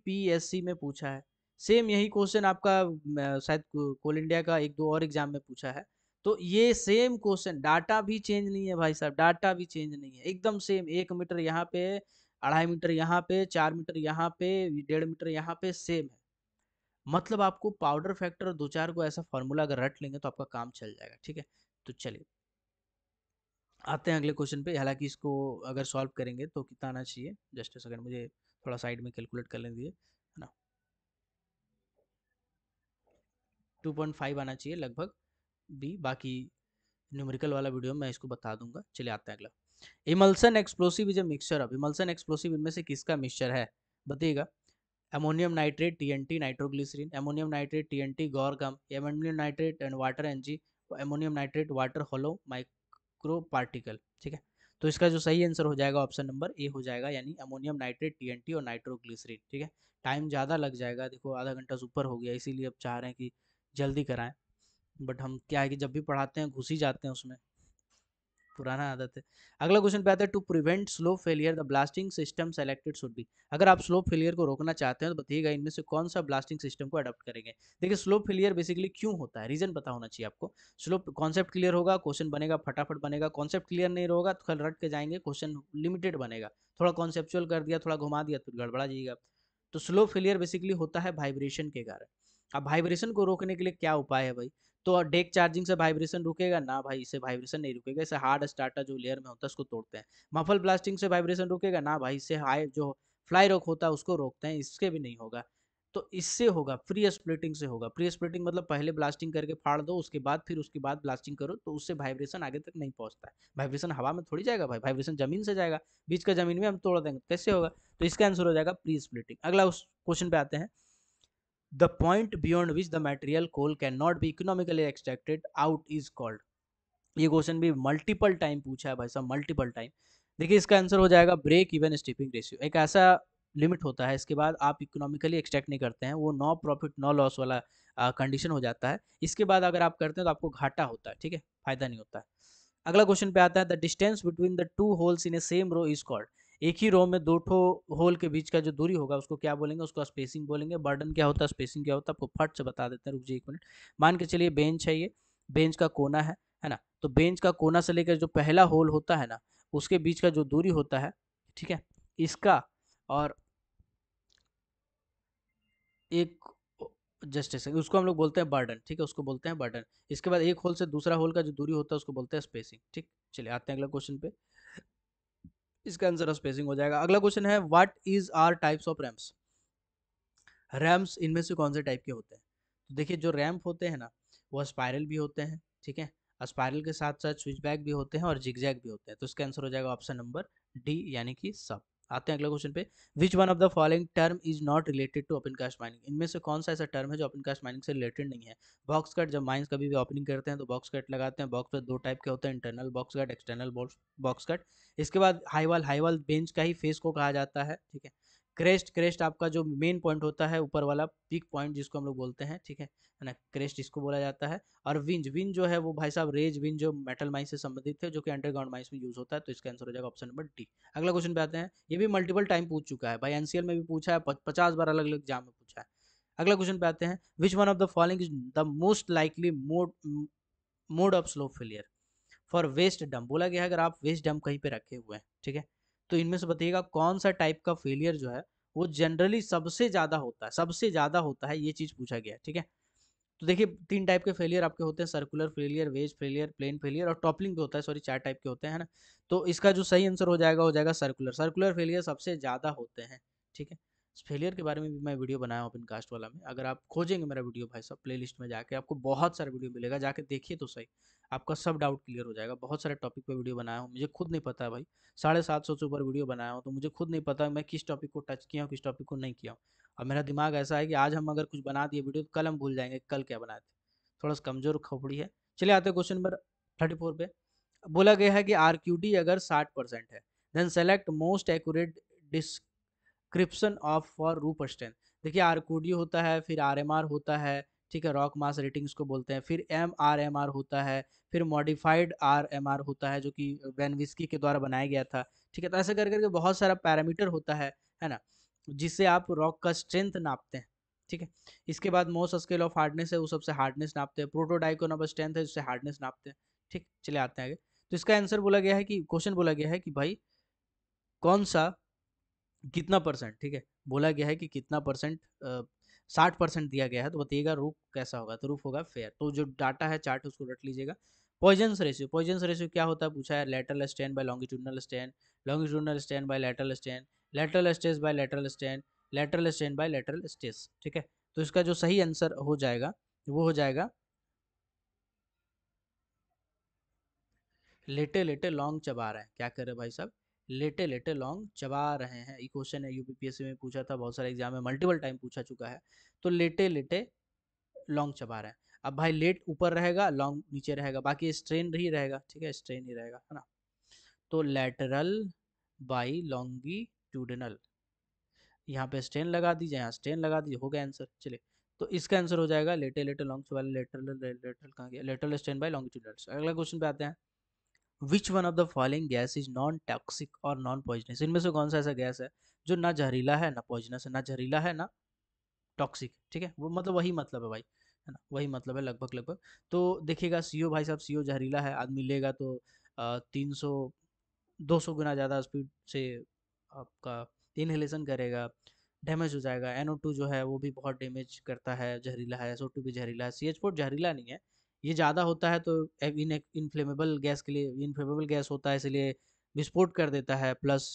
में पूछा है सेम यही क्वेश्चन आपका शायद कोल इंडिया का एक दो और एग्जाम में पूछा है तो ये सेम क्वेश्चन डाटा भी चेंज नहीं है भाई साहब डाटा भी चेंज नहीं है एकदम सेम एक मीटर यहाँ पे अढ़ाई मीटर यहाँ पे चार मीटर यहाँ पे डेढ़ मीटर यहाँ पे सेम है मतलब आपको पाउडर फैक्टर दो चार को ऐसा फॉर्मूला अगर रट लेंगे तो आपका काम चल जाएगा ठीक है तो चलिए आते हैं अगले क्वेश्चन पे हालांकि इसको अगर सॉल्व करेंगे तो कितना आना चाहिए जस्ट सेकंड मुझे थोड़ा साइड में कैलकुलेट कर लेंगे है ना 2.5 आना चाहिए लगभग भी बाकी न्यूमेरिकल वाला वीडियो मैं इसको बता दूंगा चलिए आते हैं अगला emulsion explosive is a mixture of emulsion explosive इनमें से किसका मिक्सचर है बताइएगा ammonium nitrate TNT nitroglycerine ammonium nitrate TNT guar gum ammonium nitrate and water NG ammonium nitrate water hollow micro particle ठीक है तो इसका जो सही आंसर हो जाएगा ऑप्शन नंबर ए हो जाएगा यानी अमोनियम नाइट्रेट टीएनटी और नाइट्रोग्लिसरीन ठीक है टाइम ज़्यादा लग जाएगा देखो आधा घंटा से ऊपर हो गया इसीलिए अब चाह रहे हैं कि जल्दी कराएं बट हम क्या है कि जब भी पढ़ाते हैं घुस ही जाते हैं उसमें पुराना आदत है अगला क्वेश्चन पे आता है to prevent slope failure the blasting system selected should be अगर आप स्लो फेलियर को रोकना चाहते हैं तो बताइएगा इनमें से कौन सा ब्लास्टिंग सिस्टम को अडॉप्ट करेंगे देखिए स्लो फेलियर बेसिकली क्यों होता है रीजन पता होना चाहिए आपको स्लो कॉन्सेप्ट क्लियर होगा क्वेश्चन बनेगा फटाफट बनेगा कॉन्सेप्ट क्लियर नहीं होगा तो कल रट के जाएंगे क्वेश्चन लिमिटेड बनेगा थोड़ा कॉन्सेप्चुअल कर दिया थोड़ा घुमा दिया तो गड़बड़ा जाइएगा तो स्लो फेलियर बेसिकली होता है वाइब्रेशन के कारण अब वाइब्रेशन को रोकने के लिए क्या उपाय है भाई तो डेक चार्जिंग से वाइब्रेशन रुकेगा ना भाई इसे वाइब्रेशन नहीं रुकेगा इसे हार्ड स्टार्टर जो लेयर में होता है उसको तोड़ते हैं मफल ब्लास्टिंग से वाइब्रेशन रुकेगा ना भाई इसे हाई जो फ्लाई रॉक होता है उसको रोकते हैं इसके भी नहीं होगा तो इससे होगा फ्री स्प्लिटिंग से होगा फ्री स्प्लिटिंग मतलब पहले ब्लास्टिंग करके फाड़ दो उसके बाद फिर उसके बाद ब्लास्टिंग करो तो उससे वाइब्रेशन आगे तक नहीं पहुंचता है वाइब्रेशन हवा में थोड़ी जाएगा भाई वाइब्रेशन जमीन से जाएगा बीच का जमीन में हम तोड़ देंगे तो कैसे होगा तो इसका आंसर हो जाएगा प्री स्प्लिटिंग अगला उस क्वेश्चन पे आते हैं point beyond which the material coal can not be economically extracted out is called ये क्वेश्चन भी मल्टीपल टाइम पूछा है भाई साहब मल्टीपल टाइम देखिए इसका आंसर हो जाएगा ब्रेक इवन स्टिपिंग रेशियो एक ऐसा लिमिट होता है इसके बाद आप इकोनॉमिकली एक्सट्रैक्ट नहीं करते हैं वो नो प्रॉफिट नो लॉस वाला कंडीशन हो जाता है इसके बाद अगर आप करते हैं तो आपको घाटा होता है ठीक है फायदा नहीं होता है अगला क्वेश्चन पे आता है the distance between the two holes in a same row is called एक ही रो में दो ठो होल के बीच का जो दूरी होगा उसको क्या बोलेंगे उसको स्पेसिंग बोलेंगे बर्डन क्या होता है स्पेसिंग क्या होता है आपको फट से बता देते हैं रुक जाइए एक मिनट मान के चलिए बेंच है ये बेंच का कोना है है ना तो बेंच का कोना से लेकर जो पहला होल होता है ना उसके बीच का जो दूरी होता है ठीक है इसका और एक जस्टिस उसको हम लोग बोलते हैं बर्डन ठीक है उसको बोलते हैं बर्डन इसके बाद एक होल से दूसरा होल का जो दूरी होता है उसको बोलते हैं स्पेसिंग ठीक चलिए आते हैं अगला क्वेश्चन पे इसका आंसर स्पेसिंग हो जाएगा अगला क्वेश्चन है what is are types of rams rams इनमें से कौन से टाइप के होते हैं तो देखिए जो रैम्प होते हैं ना वो स्पायरल भी होते हैं ठीक है स्पायरल के साथ साथ स्विच बैक भी होते हैं और जिगजैग भी होते हैं तो इसका आंसर हो जाएगा ऑप्शन नंबर डी यानी कि सब आते हैं अगले क्वेश्चन पे which one of the following term is not related to open cast mining इनमें से कौन सा ऐसा टर्म है जो ओपन कास्ट माइनिंग से रिलेटेड नहीं है बॉक्स कट जब माइंस कभी भी ओपनिंग करते हैं तो बॉक्स कट लगाते हैं बॉक्स कट दो टाइप के होते हैं internal box cut external box cut इसके बाद हाईवाल हाईवाल बेंच का ही फेस को कहा जाता है ठीक है क्रेस्ट क्रेस्ट आपका जो मेन पॉइंट होता है ऊपर वाला पिक पॉइंट जिसको हम लोग बोलते हैं ठीक है ना क्रेस्ट इसको बोला जाता है और विंज विंज जो है वो भाई साहब रेज विंज जो मेटल माइंस से संबंधित है जो कि अंडरग्राउंड माइंस में यूज होता है तो इसका आंसर हो जाएगा ऑप्शन नंबर डी अगला क्वेश्चन पे आते हैं ये भी मल्टीपल टाइम पूछ चुका है भाई एनसीएल में भी पूछा है पचास बार अलग अलग एग्जाम में पूछा है अगला क्वेश्चन पे आते हैं which one of the following is the most likely mode mode of slope failure for waste dump बोला गया है अगर आप वेस्ट डम कहीं पे रखे हुए हैं ठीक है तो इनमें से बताइएगा कौन सा टाइप का फेलियर जो है वो जनरली सबसे ज़्यादा होता है सबसे ज़्यादा होता है ये चीज़ पूछा गया ठीक है तो देखिए तीन टाइप के फेलियर आपके होते हैं circular failure wedge failure plane failure और टॉपलिंग भी होता है सॉरी चार टाइप के होते हैं ना तो इसका जो सही आंसर हो जाएगा हो जाएगा सर्कुलर सर्कुलर फेलियर सबसे ज़्यादा होते हैं ठीक है फेलियर के बारे में भी मैं वीडियो बनाया हूँ ओपन कास्ट वाला में अगर आप खोजेंगे मेरा वीडियो भाई साहब प्लेलिस्ट में जाके आपको बहुत सारा वीडियो मिलेगा जाके देखिए तो सही आपका सब डाउट क्लियर हो जाएगा बहुत सारे टॉपिक पे वीडियो बनाया हूँ मुझे खुद नहीं पता है भाई साढ़े सात सौ से ऊपर वीडियो बनाया हूँ तो मुझे खुद नहीं पता मैं किस टॉपिक को टच किया हूँ किस टॉपिक को नहीं किया हूँ और मेरा दिमाग ऐसा है कि आज हम अगर कुछ बना दिए वीडियो तो कल हम भूल जाएंगे कल क्या बनाए थे थोड़ा सा कमजोर खोपड़ी है चले आते क्वेश्चन नंबर थर्टी फोर पे बोला गया है कि आर अगर साठ परसेंट है then select most accurate disc description of for rock strength देखिए आरकोडियो होता है फिर आर होता है ठीक है रॉक मास रेटिंग्स को बोलते हैं फिर एम आर एम आर होता है फिर मॉडिफाइड आर एम आर होता है जो कि वैनविस्की के द्वारा बनाया गया था ठीक है तो ऐसे कर करके बहुत सारा पैरामीटर होता है है ना जिससे आप रॉक का स्ट्रेंथ नापते हैं ठीक है इसके बाद मोस्ट स्केल ऑफ हार्डनेस है वो सबसे हार्डनेस नापते हैं प्रोटोडाइकोन ऑफ स्ट्रेंथ है उससे हार्डनेस नापते हैं ठीक चले आते हैं आगे तो इसका आंसर बोला गया है कि क्वेश्चन बोला गया है कि भाई कौन सा कितना परसेंट ठीक है बोला गया है कि कितना परसेंट साठ परसेंट दिया गया है तो बताइएगा रूप कैसा होगा तो रूप होगा फेयर तो जो डाटा है चार्ट उसको रट लीजिएगा पॉइजन्स रेशियो पॉइजन्स रेशियो क्या होता है पूछा है lateral stand by longitudinal stand longitudinal stand by lateral stand lateral stage by lateral stand lateral stand by lateral stage ठीक है तो इसका जो सही आंसर हो जाएगा वो हो जाएगा लेटे लेटे लॉन्ग चबा रहा है क्या कर रहे भाई साहब लेटे लेटे लॉन्ग चबा रहे हैं ये क्वेश्चन है यूपीपीएससी में पूछा था बहुत सारे एग्जाम में मल्टीपल टाइम पूछा चुका है तो लेटे लेटे लॉन्ग चबा रहे हैं अब भाई लेट ऊपर रहेगा लॉन्ग नीचे रहेगा बाकी स्ट्रेन ही रहेगा ठीक है स्ट्रेन ही रहेगा है ना तो लेटरल बाई लॉन्गी ट्यूडनल यहाँ पे स्ट्रेन लगा दीजिए यहाँ स्ट्रेन लगा दीजिए हो गया आंसर चलिए तो इसका आंसर हो जाएगा लेटे लेटे लॉन्ग चबा लेटरल लेटरल कहाँ गया लेटरल स्ट्रेन बाई लॉन्गी अगला क्वेश्चन पे आते हैं which one of the following gas is non toxic और नॉन पॉइजनस इनमें से कौन सा ऐसा गैस है जो ना जहरीला है ना पॉइजनस है ना जहरीला है ना टॉक्सिक ठीक है वो मतलब वही मतलब है भाई है ना वही मतलब है लगभग लगभग तो देखिएगा सीओ भाई साहब सीओ जहरीला है आदमी लेगा तो तीन सौ दो सौ गुना ज़्यादा स्पीड से आपका इनहेलेशन करेगा डैमेज हो जाएगा एन जो है वो भी बहुत डैमेज करता है जहरीला है एस भी जहरीला है सी जहरीला नहीं है ये ज़्यादा होता है तो इन इनफ्लेमेबल गैस के लिए इनफ्लेमेबल गैस होता है इसलिए विस्फोट कर देता है प्लस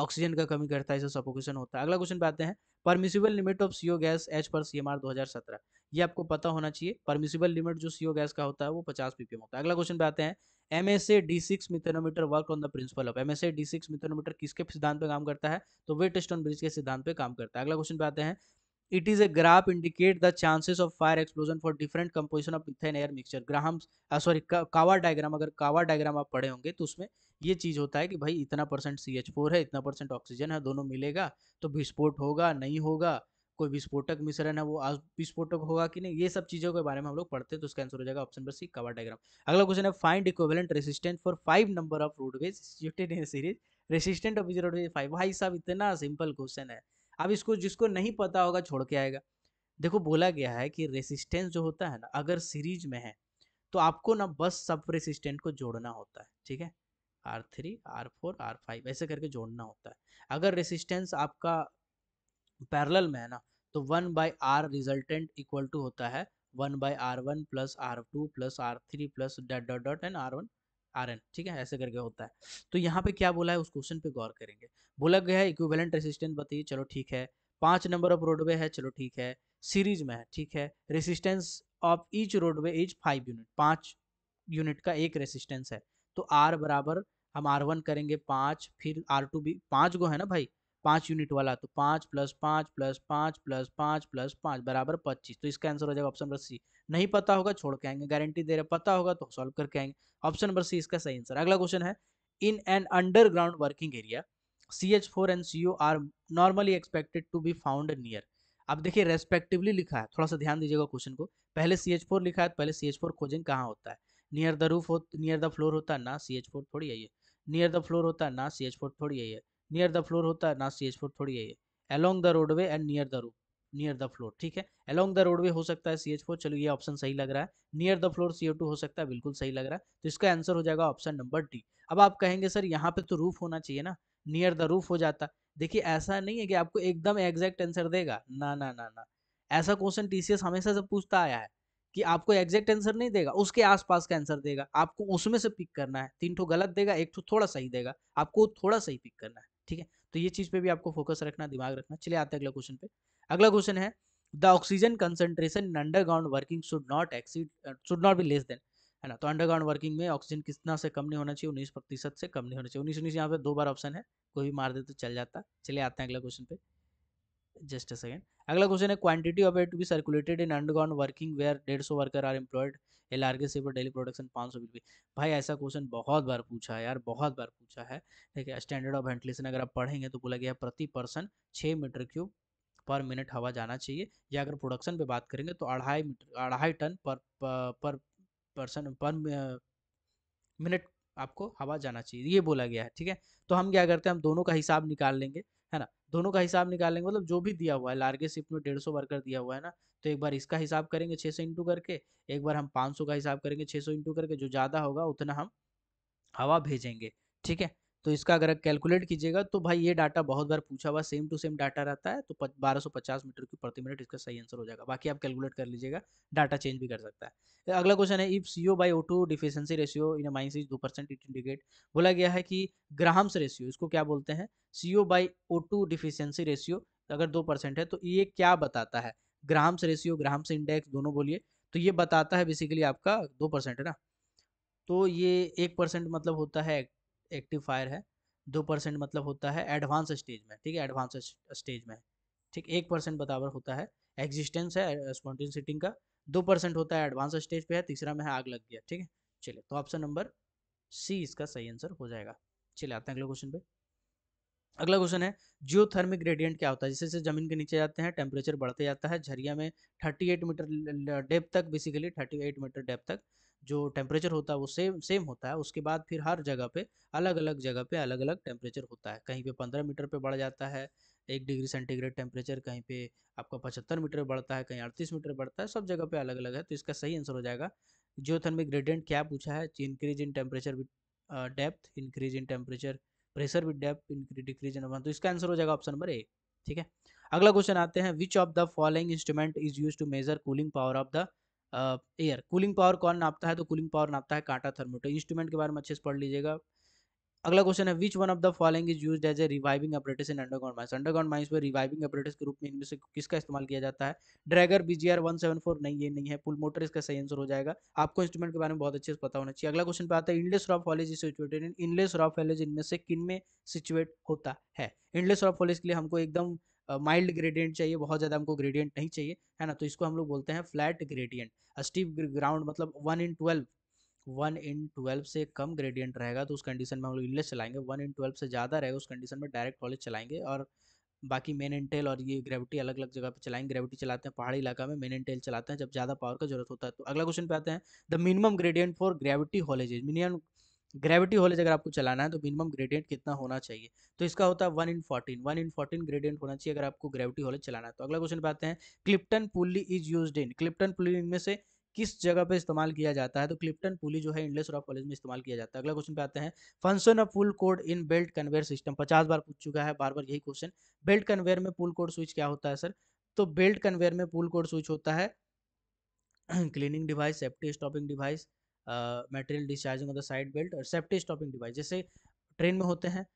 ऑक्सीजन का कमी करता है इसे सपोकेशन होता है अगला क्वेश्चन पे हैं permissible limit of CO gas H per C M R दो हज़ार सत्रह ये आपको पता होना चाहिए परमिसिबल लिमिट जो सीओ गैस का होता है वो पचास पीपीएम होता है अगला क्वेश्चन पे हैं M S A D six methanometer work on the principle of M S A D six methanometer किसके सिद्धांत पर काम करता है तो वेट स्टोन ब्रिज के सिद्धांत पे काम करता है अगला क्वेश्चन पे हैं it is a graph indicate the chances of fire explosion for different composition of methane air mixture graham sorry कावा डायग्राम अगर कावा डायग्राम आप पढ़े होंगे तो उसमें ये चीज़ होता है कि भाई इतना परसेंट सी एच फोर है इतना परसेंट ऑक्सीजन है दोनों मिलेगा तो विस्फोट होगा नहीं होगा कोई विस्फोटक मिश्रण है वो विस्फोटक होगा कि नहीं ये सब चीज़ों के बारे में हम लोग पढ़ते हैं तो उसका आंसर हो जाएगा option number C coward diagram अगला क्वेश्चन है find equivalent resistant for five number of roadways series resistant of roadways five भाई साहब इतना सिंपल क्वेश्चन है अब इसको जिसको नहीं पता होगा छोड़ के आएगा देखो बोला गया है कि रेसिस्टेंस जो होता है ना अगर सीरीज में है तो आपको ना बस सब रेसिस्टेंट को जोड़ना होता है ठीक है R three R four R five ऐसे करके जोड़ना होता है अगर रेसिस्टेंस आपका पैरल में है ना तो one by R resultant equal to होता है one by R one plus R two plus R three plus dot dot dot and R one R N ठीक है ऐसे करके होता है तो यहाँ पे क्या बोला है उस क्वेश्चन पे गौर करेंगे बोला गया है इक्विवेलेंट रेसिस्टेंस बताइए चलो ठीक है पांच नंबर ऑफ रोडवे है चलो ठीक है सीरीज में है ठीक है resistance of each roadway is five unit पांच यूनिट का एक रेसिस्टेंस है तो आर बराबर हम आर वन करेंगे पांच फिर आर टू भी पांच गो है ना भाई पांच यूनिट वाला तो पांच प्लस पांच प्लस पांच प्लस पांच प्लस पांच बराबर पच्चीस तो इसका आंसर हो जाएगा ऑप्शन नंबर सी नहीं पता होगा छोड़ के आएंगे गारंटी दे रहे पता होगा तो सॉल्व करके आएंगे ऑप्शन नंबर सी इसका सही आंसर अगला क्वेश्चन है in an underground working area C H four and C O are normally expected to be found near अब देखिए रेस्पेक्टिवली लिखा है थोड़ा सा ध्यान दीजिएगा क्वेश्चन को पहले सी एच फोर लिखा है पहले सी एच फोर खोजेंगे कहाँ होता है नियर द रूफ हो नियर द फ्लोर होता है ना सी एच फोर थोड़ी है ये नियर द फ्लोर होता है ना सी एच फोर थोड़ी है ये नियर द फ्लोर होता है ना सी एच फोर थोड़ी है ये along the roadway and near the roof near the floor ठीक है अलोंग द रोडवे हो सकता है सी एच फोर चलो ये ऑप्शन सही लग रहा है near the floor C O two हो सकता है बिल्कुल सही लग रहा है तो इसका आंसर हो जाएगा ऑप्शन नंबर डी अब आप कहेंगे सर यहाँ पे तो रूफ होना चाहिए ना नियर द रूफ हो जाता देखिए ऐसा नहीं है कि आपको एकदम एग्जैक्ट आंसर देगा ना ना ना ना ऐसा क्वेश्चन टीसीएस हमेशा से पूछता आया है कि आपको एग्जैक्ट आंसर नहीं देगा उसके आसपास का आंसर देगा आपको उसमें से पिक करना है तीन ठो गलत देगा एक ठो थोड़ा सही देगा आपको थोड़ा सही पिक करना है ठीक है तो ये चीज़ पे भी आपको फोकस रखना दिमाग रखना चलिए आते हैं अगला क्वेश्चन पे अगला क्वेश्चन है the oxygen concentration in underground working should not exceed should not be less than है ना तो अंडरग्राउंड वर्किंग में ऑक्सीजन कितना से कम नहीं होना चाहिए उन्नीस प्रतिशत से कम नहीं होना चाहिए उन्नीस उन्नीस यहाँ पे दो बार ऑप्शन है कोई भी मार दे तो चल जाता चलिए आते हैं अगला क्वेश्चन पे जस्ट अ सेकेंड अगला क्वेश्चन है quantity of air to be circulated in underground working where डेढ़ सौ worker are employed a R K saver daily production पाँच सौ बिल भाई ऐसा क्वेश्चन बहुत बार पूछा है यार बहुत बार पूछा है ठीक है स्टैंडर्ड ऑफ वेंटिलेशन अगर आप पढ़ेंगे तो बोला गया प्रति पर्सन छः मीटर क्यूब पर मिनट हवा जाना चाहिए या अगर प्रोडक्शन पर बात करेंगे तो अढ़ाई मीटर अढ़ाई टन पर पर पर्सन पर मिनट आपको हवा जाना चाहिए ये बोला गया है ठीक है तो हम क्या करते हैं हम दोनों का हिसाब निकाल लेंगे है ना दोनों का हिसाब निकालेंगे मतलब जो भी दिया हुआ है लार्गेस्ट शिफ्ट में डेढ़ सौ वर्कर दिया हुआ है ना तो एक बार इसका हिसाब करेंगे छः सौ इंटू करके एक बार हम पाँच सौ का हिसाब करेंगे छः सौ इंटू करके जो ज़्यादा होगा उतना हम हवा भेजेंगे ठीक है तो इसका अगर कैलकुलेट कीजिएगा तो भाई ये डाटा बहुत बार पूछा हुआ सेम टू सेम डाटा रहता है तो बारह सौ पचास मीटर की प्रति मिनट इसका सही आंसर हो जाएगा बाकी आप कैलकुलेट कर लीजिएगा डाटा चेंज भी कर सकता है अगला क्वेश्चन है if C O by O two deficiency ratio in mines is two percent it indicate बोला गया है कि ग्राहम्स रेशियो इसको क्या बोलते हैं C O by O two deficiency ratio अगर दो परसेंट है तो ये क्या बताता है ग्राहम्स रेशियो ग्राहम्स इंडेक्स दोनों बोलिए तो ये बताता है बेसिकली आपका दो परसेंट है ना तो ये एक परसेंट मतलब होता है एक्टिव फायर है दो परसेंट मतलब होता है एडवांस स्टेज में ठीक है एडवांस स्टेज में ठीक एक परसेंट बराबर होता है एग्जिस्टेंस है स्पॉन्टेन सीटिंग का दो परसेंट होता है एडवांस स्टेज पे है तीसरा में है आग लग गया ठीक है चलिए तो ऑप्शन नंबर सी इसका सही आंसर हो जाएगा चलिए आते हैं अगले क्वेश्चन पे अगला क्वेश्चन है जियोथर्मिक ग्रेडियंट क्या होता है जिससे जैसे जमीन के नीचे जाते हैं टेम्परेचर बढ़ते जाता है झरिया में 38 मीटर डेप तक बेसिकली 38 मीटर डेप तक जो टेम्परेचर होता है वो सेम सेम होता है उसके बाद फिर हर जगह पे अलग अलग जगह पे अलग अलग टेम्परेचर होता है कहीं पे पंद्रह मीटर पे बढ़ जाता है एक डिग्री सेंटीग्रेड टेम्परेचर कहीं पे आपका पचहत्तर मीटर बढ़ता है कहीं अड़तीस मीटर बढ़ता है सब जगह पे अलग अलग है तो इसका सही आंसर हो जाएगा जियोथर्मिक ग्रेडियंट क्या पूछा है increase in temperature with depth increase in temperature pressure with depth decrease in तो इसका आंसर हो जाएगा ऑप्शन नंबर ए ठीक है अगला क्वेश्चन आते हैं which of the following instrument is use to measure cooling power of the air cooling power कौन नापता है तो कूलिंग पावर नापता है कांटा थर्मोमीटर इंस्ट्रूमेंट के बारे में अच्छे से पढ़ लीजिएगा अगला क्वेश्चन है which one of the following is used as a reviving operators in underground mines underground mines पर रिवाइविंग ऑपरेटर्स के रूप में इनमें से किसका इस्तेमाल किया जाता है Drager BGR one seven four नहीं ये नहीं है पुल मोटर इसका सही आंसर हो जाएगा आपको इंस्ट्रूमेंट के बारे में बहुत अच्छे से पता होना चाहिए अगला क्वेश्चन पे आता है endless rope haulage is situated in endless rope haulage इनमें से किन में सिचुएट होता है इंडलेस रॉफ कॉलेज के लिए हमको एकदम माइल्ड ग्रेडियंट चाहिए बहुत ज़्यादा हमको ग्रेडियंट नहीं चाहिए है ना तो इसको हम लोग बोलते हैं फ्लैट ग्रेडियंट स्टीप ग्राउंड मतलब one in twelve one in twelve से कम ग्रेडियंट रहेगा तो उस कंडीशन में हम लोग इनलेस चलाएंगे वन इन ट्वेल्व से ज़्यादा रहेगा उस कंडीशन में डायरेक्ट कॉलेज चलाएंगे और बाकी मेन एंड टेल और ये ग्रेविटी अलग अलग जगह पे चलाएंगे ग्रेविटी चलाते हैं पहाड़ी इलाका में मेन एंड टेल चलाते हैं जब ज़्यादा पावर का जरूरत होता है तो अगला क्वेश्चन पे आते हैं the minimum gradient for gravity haulage minimum gravity वाले अगर आपको चलाना है तो मिनिमम ग्रेडियंट कितना होना चाहिए तो इसका होता है one in fourteen one in fourteen gradient होना चाहिए अगर आपको ग्रेविटी वाले चलाना है तो अगला क्वेश्चन पाते हैं क्लिप्टन पुली इज यूज इन क्लिप्टन पुली इनमें से किस जगह पे इस्तेमाल किया जाता है तो क्लिप्टन पुली जो है इंडलेस रॉक कॉलेज में इस्तेमाल किया जाता है अगला क्वेश्चन पे आते हैं function of pull cord in belt conveyor system पचास बार पूछ चुका है बार बार यही क्वेश्चन बेल्ट कन्वेयर में पुल कोड स्विच क्या होता है सर तो बेल्ट कन्वेयर में पुल कोड स्विच होता है cleaning device safety stopping device material discharging on the side belt और सेफ्टी स्टॉपिंग डिवाइस जैसे ट्रेन में होते हैं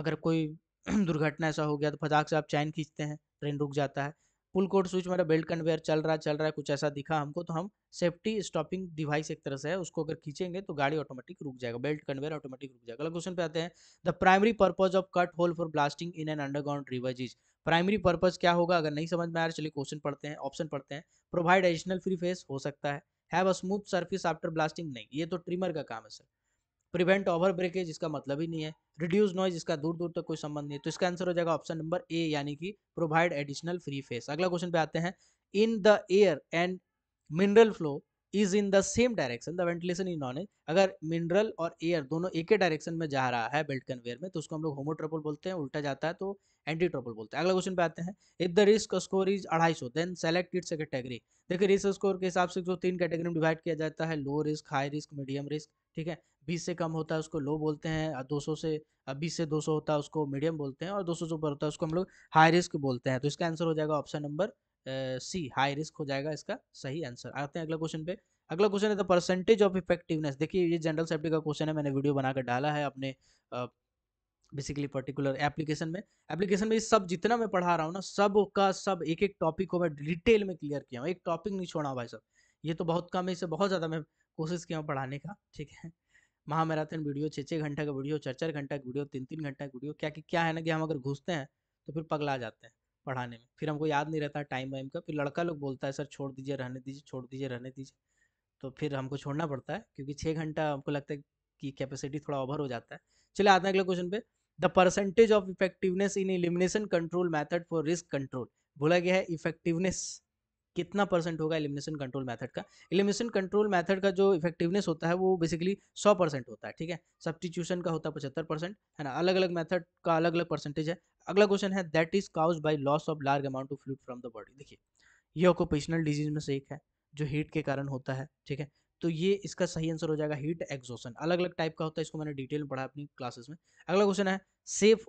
अगर कोई दुर्घटना ऐसा हो गया तो फटाक से आप चैन खींचते हैं ट्रेन रुक जाता है पुल कोड स्विच मेरा बेल्ट कन्वेयर चल रहा है चल रहा है कुछ ऐसा दिखा हमको तो हम सेफ्टी स्टॉपिंग डिवाइस एक तरह से है उसको अगर खींचेंगे तो गाड़ी ऑटोमेटिक रुक जाएगा बेल्ट कन्वेयर ऑटोमेटिक रुक जाएगा अगला क्वेश्चन पे आते हैं the primary purpose of cut hole for blasting in an underground रिवर्ज इज प्राइमरी पर्पज क्या होगा अगर नहीं समझ में आ रहा चलिए क्वेश्चन पढ़ते हैं ऑप्शन पढ़ते हैं प्रोवाइड एडिशनल फ्री फेस हो सकता है have a smooth surface after blasting नहीं ये तो ट्रिमर का काम है सर प्रिवेंट ओवर ब्रेकेज इसका मतलब ही नहीं है रिड्यूस नॉइज इसका दूर दूर तक तो कोई संबंध नहीं है तो इसका आंसर हो जाएगा ऑप्शन नंबर ए यानी कि प्रोवाइड एडिशनल फ्री फेस अगला क्वेश्चन पे आते हैं in the air and mineral flow is in the same direction the ventilation is known अगर मिनरल और एयर दोनों एक ही डायरेक्शन में जा रहा है बेल्ट कन्वेयर में तो उसको हम लोग होमोट्रोपल बोलते हैं उल्टा जाता है तो एंटी ट्रोपल बोलते हैं अगला क्वेश्चन पे आते हैं if the risk score is अढ़ाई सौ देन सेलेक्ट इट्स कैटेगरी देखिए रिस्क स्कोर के हिसाब से जो तीन कैटेगरी में डिवाइड किया जाता है low risk high risk medium risk ठीक है बीस से कम होता है उसको लो बोलते हैं दो सौ से बीस से दो सौ होता है उसको मीडियम बोलते हैं और दो सौ से ऊपर होता है उसको हम लोग हाई रिस्क बोलते हैं तो इसका आंसर हो जाएगा option number C high risk हो जाएगा इसका सही आंसर आते हैं अगला क्वेश्चन पे अगला क्वेश्चन है द परसेंटेज ऑफ इफेक्टिवनेस देखिए ये जनरल सेफ्टी का क्वेश्चन है मैंने वीडियो बनाकर डाला है अपने बेसिकली पर्टिकुलर एप्लीकेशन में एप्लीकेशन में सब जितना मैं पढ़ा रहा हूँ ना सब का सब एक एक टॉपिक को मैं डिटेल में क्लियर किया हूँ एक टॉपिक नहीं छोड़ा भाई साहब ये तो बहुत कम है इसे बहुत ज़्यादा मैं कोशिश किया हूँ पढ़ाने का ठीक है महामैराथन वीडियो छः छः घंटा का वीडियो चार चार घंटा का वीडियो तीन तीन घंटा का वीडियो क्या कि क्या है ना कि हम अगर घुसते हैं तो फिर पगला जाते हैं पढ़ाने में फिर हमको याद नहीं रहता टाइम वाइम का फिर लड़का लोग बोलता है सर छोड़ दीजिए रहने दीजिए छोड़ दीजिए रहने दीजिए तो फिर हमको छोड़ना पड़ता है क्योंकि छः घंटा हमको लगता है कि कैपेसिटी थोड़ा ओवर हो जाता है चले आते हैं अगले क्वेश्चन पे the percentage of effectiveness in elimination control method for risk control बोला गया है इफेक्टिवनेस कितना परसेंट होगा एलिमिनेशन कंट्रोल मैथड का एलिमिनेशन कंट्रोल मैथड का जो इफेक्टिवनेस होता है वो बेसिकली सौ परसेंट होता है ठीक है सब्सटीट्यूशन का होता है पचहत्तर परसेंट है ना अलग अलग मैथड का अलग अलग परसेंटेज है अगला क्वेश्चन है that is cause by loss of large amount of fluid from the body देखिए ये ऑक्यूपेशनल डिजीज में से एक है जो हीट के कारण होता है ठीक है तो ये इसका सही आंसर हो जाएगा हीट एक्सोशन अलग अलग टाइप का होता है इसको मैंने डिटेल में पढ़ा अपनी क्लासेस में अगला क्वेश्चन है safe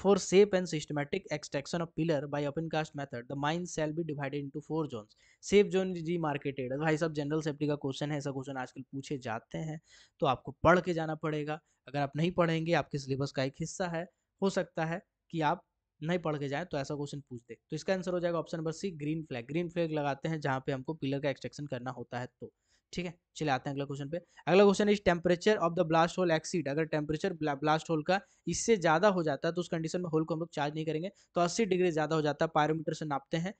for safe and systematic extraction of pillar by open cast method the mine shall be divided into four zone safe zone जी marketed भाई साहब जनरल सेफ्टी का क्वेश्चन है ऐसा क्वेश्चन आजकल पूछे जाते हैं तो आपको पढ़ के जाना पड़ेगा अगर आप नहीं पढ़ेंगे आपके सिलेबस का एक हिस्सा है हो सकता है कि आप नहीं पढ़ के जाएं तो ऐसा क्वेश्चन पूछ दे तो इसका आंसर हो जाएगा option number C green flag green flag लगाते हैं जहाँ पे हमको पिलर का एक्सट्रक्शन करना होता है तो ठीक है चले आते हैं अगला क्वेश्चन पे अगला question is temperature of the blast hole exceed अगर टेम्परेचर ब्लास्ट होल का इससे ज़्यादा हो जाता है तो उस कंडीशन में होल को हम लोग चार्ज नहीं करेंगे तो अस्सी डिग्री ज़्यादा हो जाता है पायरोमीटर से नापते हैं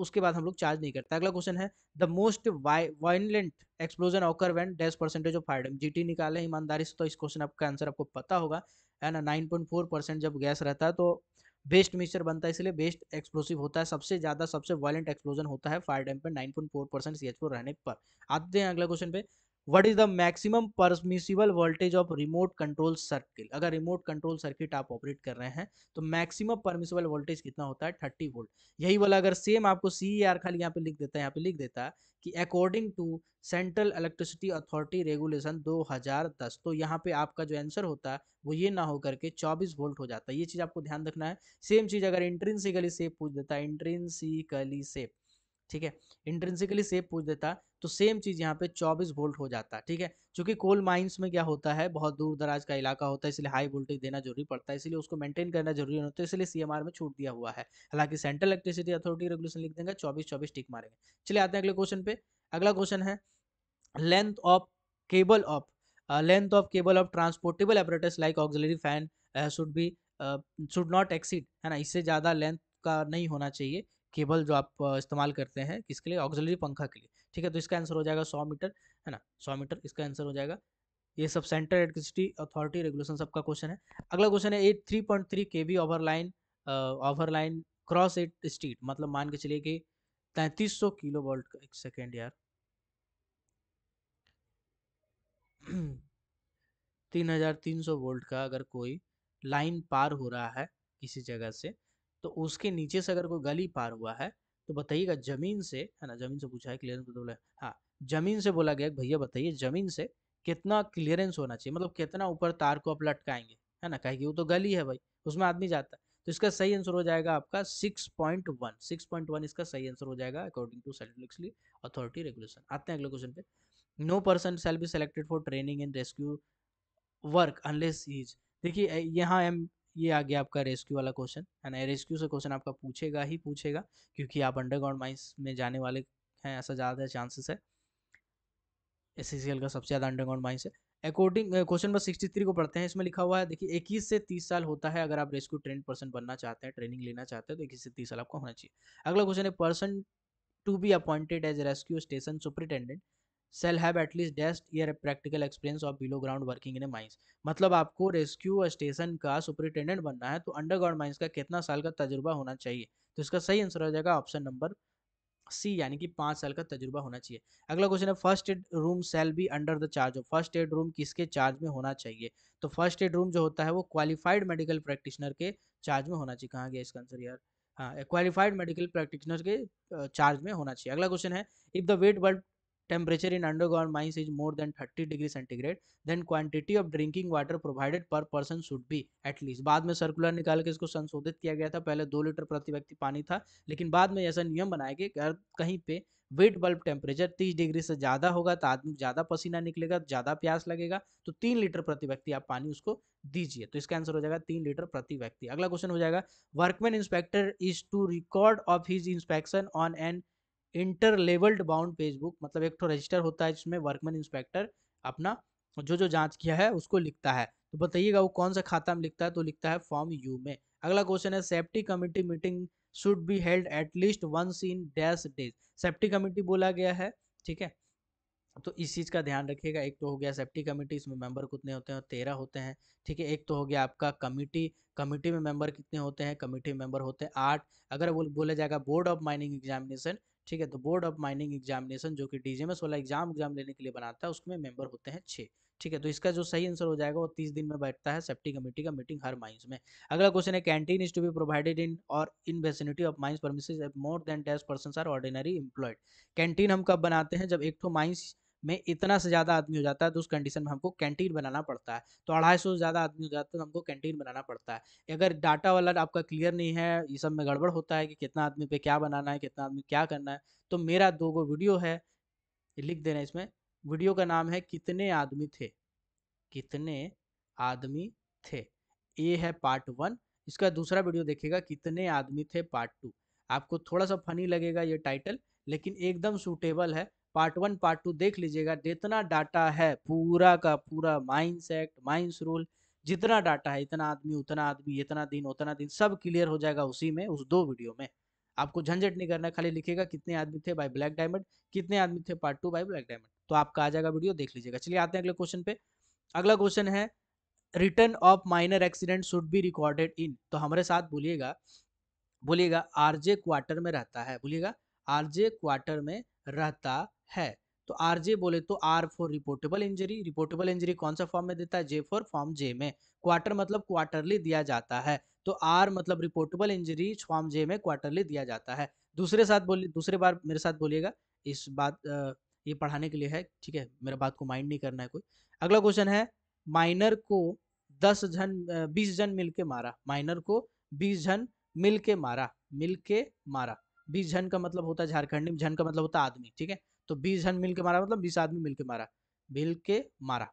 उसके बाद हम लोग चार्ज नहीं करते अगला क्वेश्चन है the most violent explosion occur when this percentage of G T निकाले ईमानदारी से तो इस क्वेश्चन आपका आंसर आपको पता होगा है ना नाइन जब गैस रहता है तो बेस्ट मिक्सर बनता है इसलिए बेस्ट एक्सप्लोसिव होता है सबसे ज्यादा सबसे वायलेंट एक्सप्लोजन होता है फायर डैम पर नाइन पॉइंट फोर परसेंट सी रहने पर आते हैं अगला क्वेश्चन पे what is the maximum permissible voltage of remote control circuit अगर रिमोट कंट्रोल सर्किट आप ऑपरेट कर रहे हैं तो मैक्सिमम परमिसिबल वोल्टेज कितना होता है थर्टी वोल्ट यही वाला अगर सेम आपको सी e खाली यहाँ पे लिख देता है यहाँ पे लिख देता है कि according to central electricity authority regulation 2010 तो यहाँ पे आपका जो आंसर होता है वो ये ना होकर के 24 वोल्ट हो जाता है ये चीज़ आपको ध्यान रखना है सेम चीज़ अगर इंट्रेंसिकली सेफ पूछ देता है इंट्रेंसिकली सेफ ठीक है इंट्रेंसिकली सेम पूछ देता तो सेम चीज़ यहाँ पे 24 वोल्ट हो जाता ठीक है क्योंकि कोल माइंस में क्या होता है बहुत दूर दराज का इलाका होता है इसलिए हाई वोल्टेज देना जरूरी पड़ता है इसलिए उसको मेंटेन करना जरूरी होता है इसलिए सीएमआर में छूट दिया हुआ है हालांकि सेंट्रल इलेक्ट्रिसिटी अथॉरिटी रेगुलेशन लिख देंगे चौबीस चौबीस टिक मारेंगे चले आते हैं अगले क्वेश्चन पे अगला क्वेश्चन है length of cable of length of cable of transportable apparatus like auxiliary fan should be should not exceed है ना इससे ज़्यादा लेंथ का नहीं होना चाहिए केबल जो आप इस्तेमाल करते हैं किसके लिए ऑक्सिलरी पंखा के लिए ठीक है तो इसका आंसर हो जाएगा सौ मीटर है ना सौ मीटर इसका आंसर हो जाएगा ये सब सेंट्रल इलेक्ट्रिसिटी अथॉरिटी रेगुलेशन सबका क्वेश्चन है अगला क्वेश्चन है at three point three K V over line over line cross at street मतलब मान के चलिए कि तैंतीस सौ किलो वोल्ट का एक सेकेंड यार तीन हजार तीन सौ वोल्ट का अगर कोई लाइन पार हो रहा है किसी जगह से तो उसके नीचे से अगर कोई गली पार हुआ है तो बताइएगा जमीन से है ना जमीन से पूछा है क्लियरेंस तो बोला हाँ जमीन से बोला गया भैया बताइए जमीन से कितना क्लियरेंस होना चाहिए मतलब कितना ऊपर तार को आप लटकाएंगे है ना कहेगी वो तो गली है भाई उसमें आदमी जाता है तो इसका सही आंसर हो जाएगा आपका 6.1 6.1 इसका सही आंसर हो जाएगा अकॉर्डिंग टू सेल्फली अथॉरिटी रेगुलेशन आते हैं अगले क्वेश्चन पे no person shall be selected for training in rescue work unless is देखिए यहाँ एम ये आ गया आपका रेस्क्यू वाला क्वेश्चन है ना रेस्क्यू से क्वेश्चन आपका पूछेगा ही पूछेगा क्योंकि आप अंडरग्राउंड माइंस में जाने वाले हैं ऐसा ज़्यादा चांसेस है एस का सबसे ज़्यादा अंडरग्राउंड माइंस है according question number sixty three को पढ़ते हैं इसमें लिखा हुआ है देखिए इक्कीस से तीस साल होता है अगर आप रेस्क्यू ट्रेन पर्सन बनना चाहते हैं ट्रेनिंग लेना चाहते हैं तो इक्कीस से तीस साल आपका होना चाहिए अगला क्वेश्चन है person to be appointed as rescue station superintendent shall have at least डेस्ट year practical experience of below ground working in a mines मतलब आपको रेस्क्यू स्टेशन का सुपरिटेंडेंट बनना है तो अंडरग्राउंड माइंस का कितना साल का तजुर्बा होना चाहिए तो इसका सही आंसर हो जाएगा ऑप्शन नंबर सी यानी कि पाँच साल का तजुर्बा होना चाहिए अगला क्वेश्चन है first aid room shall be under the charge of first aid room किसके चार्ज में होना चाहिए तो फर्स्ट एड रूम जो होता है वो क्वालिफाइड मेडिकल प्रैक्टिशनर के चार्ज में होना चाहिए कहाँ गया इसका आंसर यार हाँ क्वालिफाइड मेडिकल प्रैक्टिशनर के चार्ज में होना चाहिए अगला क्वेश्चन है if the wet bulb temperature in underground mines is more than 30 degree centigrade then quantity of drinking water provided per person should be at least बाद में सर्कुलर निकाल के इसको संशोधित किया गया था पहले दो लीटर प्रति व्यक्ति पानी था लेकिन बाद में ऐसा नियम बनाया गया कहीं पे वेट बल्ब टेम्परेचर 30 डिग्री से ज़्यादा होगा तो आदमी ज़्यादा पसीना निकलेगा ज़्यादा प्यास लगेगा तो तीन लीटर प्रति व्यक्ति आप पानी उसको दीजिए तो इसका आंसर हो जाएगा तीन लीटर प्रति व्यक्ति अगला क्वेश्चन हो जाएगा workman inspector is to record of his inspection on an interleaved bound page book मतलब एक तो रजिस्टर होता है जिसमें वर्कमैन इंस्पेक्टर अपना जो जो जांच किया है उसको लिखता है तो बताइएगा वो कौन सा खाता में लिखता है तो लिखता है फॉर्म यू में अगला क्वेश्चन है safety committee meeting should be held at least once in dash days safety committee बोला गया है ठीक है तो इस चीज़ का ध्यान रखिएगा एक तो हो गया सेफ्टी कमेटी इसमें मेंबर कितने होते हैं तेरह होते हैं ठीक है एक तो हो गया आपका कमिटी कमिटी में मेंबर कितने होते हैं कमिटी मेंबर होते हैं आठ अगर बोला जाएगा बोर्ड ऑफ माइनिंग एग्जामिनेशन ठीक है तो बोर्ड ऑफ माइनिंग एग्जामिनेशन जो कि डीजीएमएस वाला एग्जाम एग्जाम लेने के लिए बनाता है उसमें मेंबर होते हैं छः ठीक है तो इसका जो सही आंसर हो जाएगा वो तीस दिन में बैठता है सेफ्टी कमेटी का मीटिंग हर माइंस में अगला क्वेश्चन है canteen is to be provided in or in vicinity of mines permission more than टेस्ट person are ordinary employed canteen हम कब बनाते हैं जब एक तो माइंस में इतना से ज़्यादा आदमी हो जाता है तो उस कंडीशन में हमको कैंटीन बनाना पड़ता है तो अढ़ाई सौ से ज़्यादा आदमी हो जाता है तो हमको कैंटीन बनाना पड़ता है अगर डाटा वाला आपका क्लियर नहीं है ये सब में गड़बड़ होता है कि कितना आदमी पे क्या बनाना है कितना आदमी क्या करना है तो मेरा दो गो वीडियो है लिख देना इसमें वीडियो का नाम है कितने आदमी थे कितने आदमी थे ये है पार्ट वन इसका दूसरा वीडियो देखेगा कितने आदमी थे पार्ट टू आपको थोड़ा सा फनी लगेगा ये टाइटल लेकिन एकदम सूटेबल है पार्ट वन पार्ट टू देख लीजिएगा जितना डाटा है पूरा का पूरा माइंस एक्ट माइंस रूल जितना डाटा है इतना आदमी उतना आदमी इतना दिन उतना दिन सब क्लियर हो जाएगा उसी में उस दो वीडियो में आपको झंझट नहीं करना खाली लिखेगा कितने आदमी थे बाय ब्लैक डायमंड कितने आदमी थे part two by black diamond तो आपका आ जाएगा वीडियो देख लीजिएगा चलिए आते हैं अगले क्वेश्चन पे अगला क्वेश्चन है return of minor accident should be recorded in तो हमारे साथ बोलिएगा बोलिएगा आरजे क्वार्टर में रहता है बोलिएगा आरजे क्वार्टर में रहता है तो आर जे बोले तो R for reportable injury reportable injury कौन सा फॉर्म में देता है जे फॉर फॉर्म जे में क्वार्टर मतलब क्वार्टरली दिया जाता है तो आर मतलब रिपोर्टेबल इंजरी फॉर्म जे में क्वार्टरली दिया जाता है दूसरे साथ बोलिए दूसरे बार मेरे साथ बोलिएगा इस बात ये पढ़ाने के लिए है ठीक है मेरा बात को माइंड नहीं करना है कोई अगला क्वेश्चन है माइनर को दस जन बीस जन मिल के मारा माइनर को बीस जन मिल के मारा मिल के मारा बीस जन का मतलब होता है झारखंडी में जन का मतलब होता है आदमी ठीक है तो बीस जन मिलकर मारा मतलब बीस आदमी मिलकर मारा मिल के मारा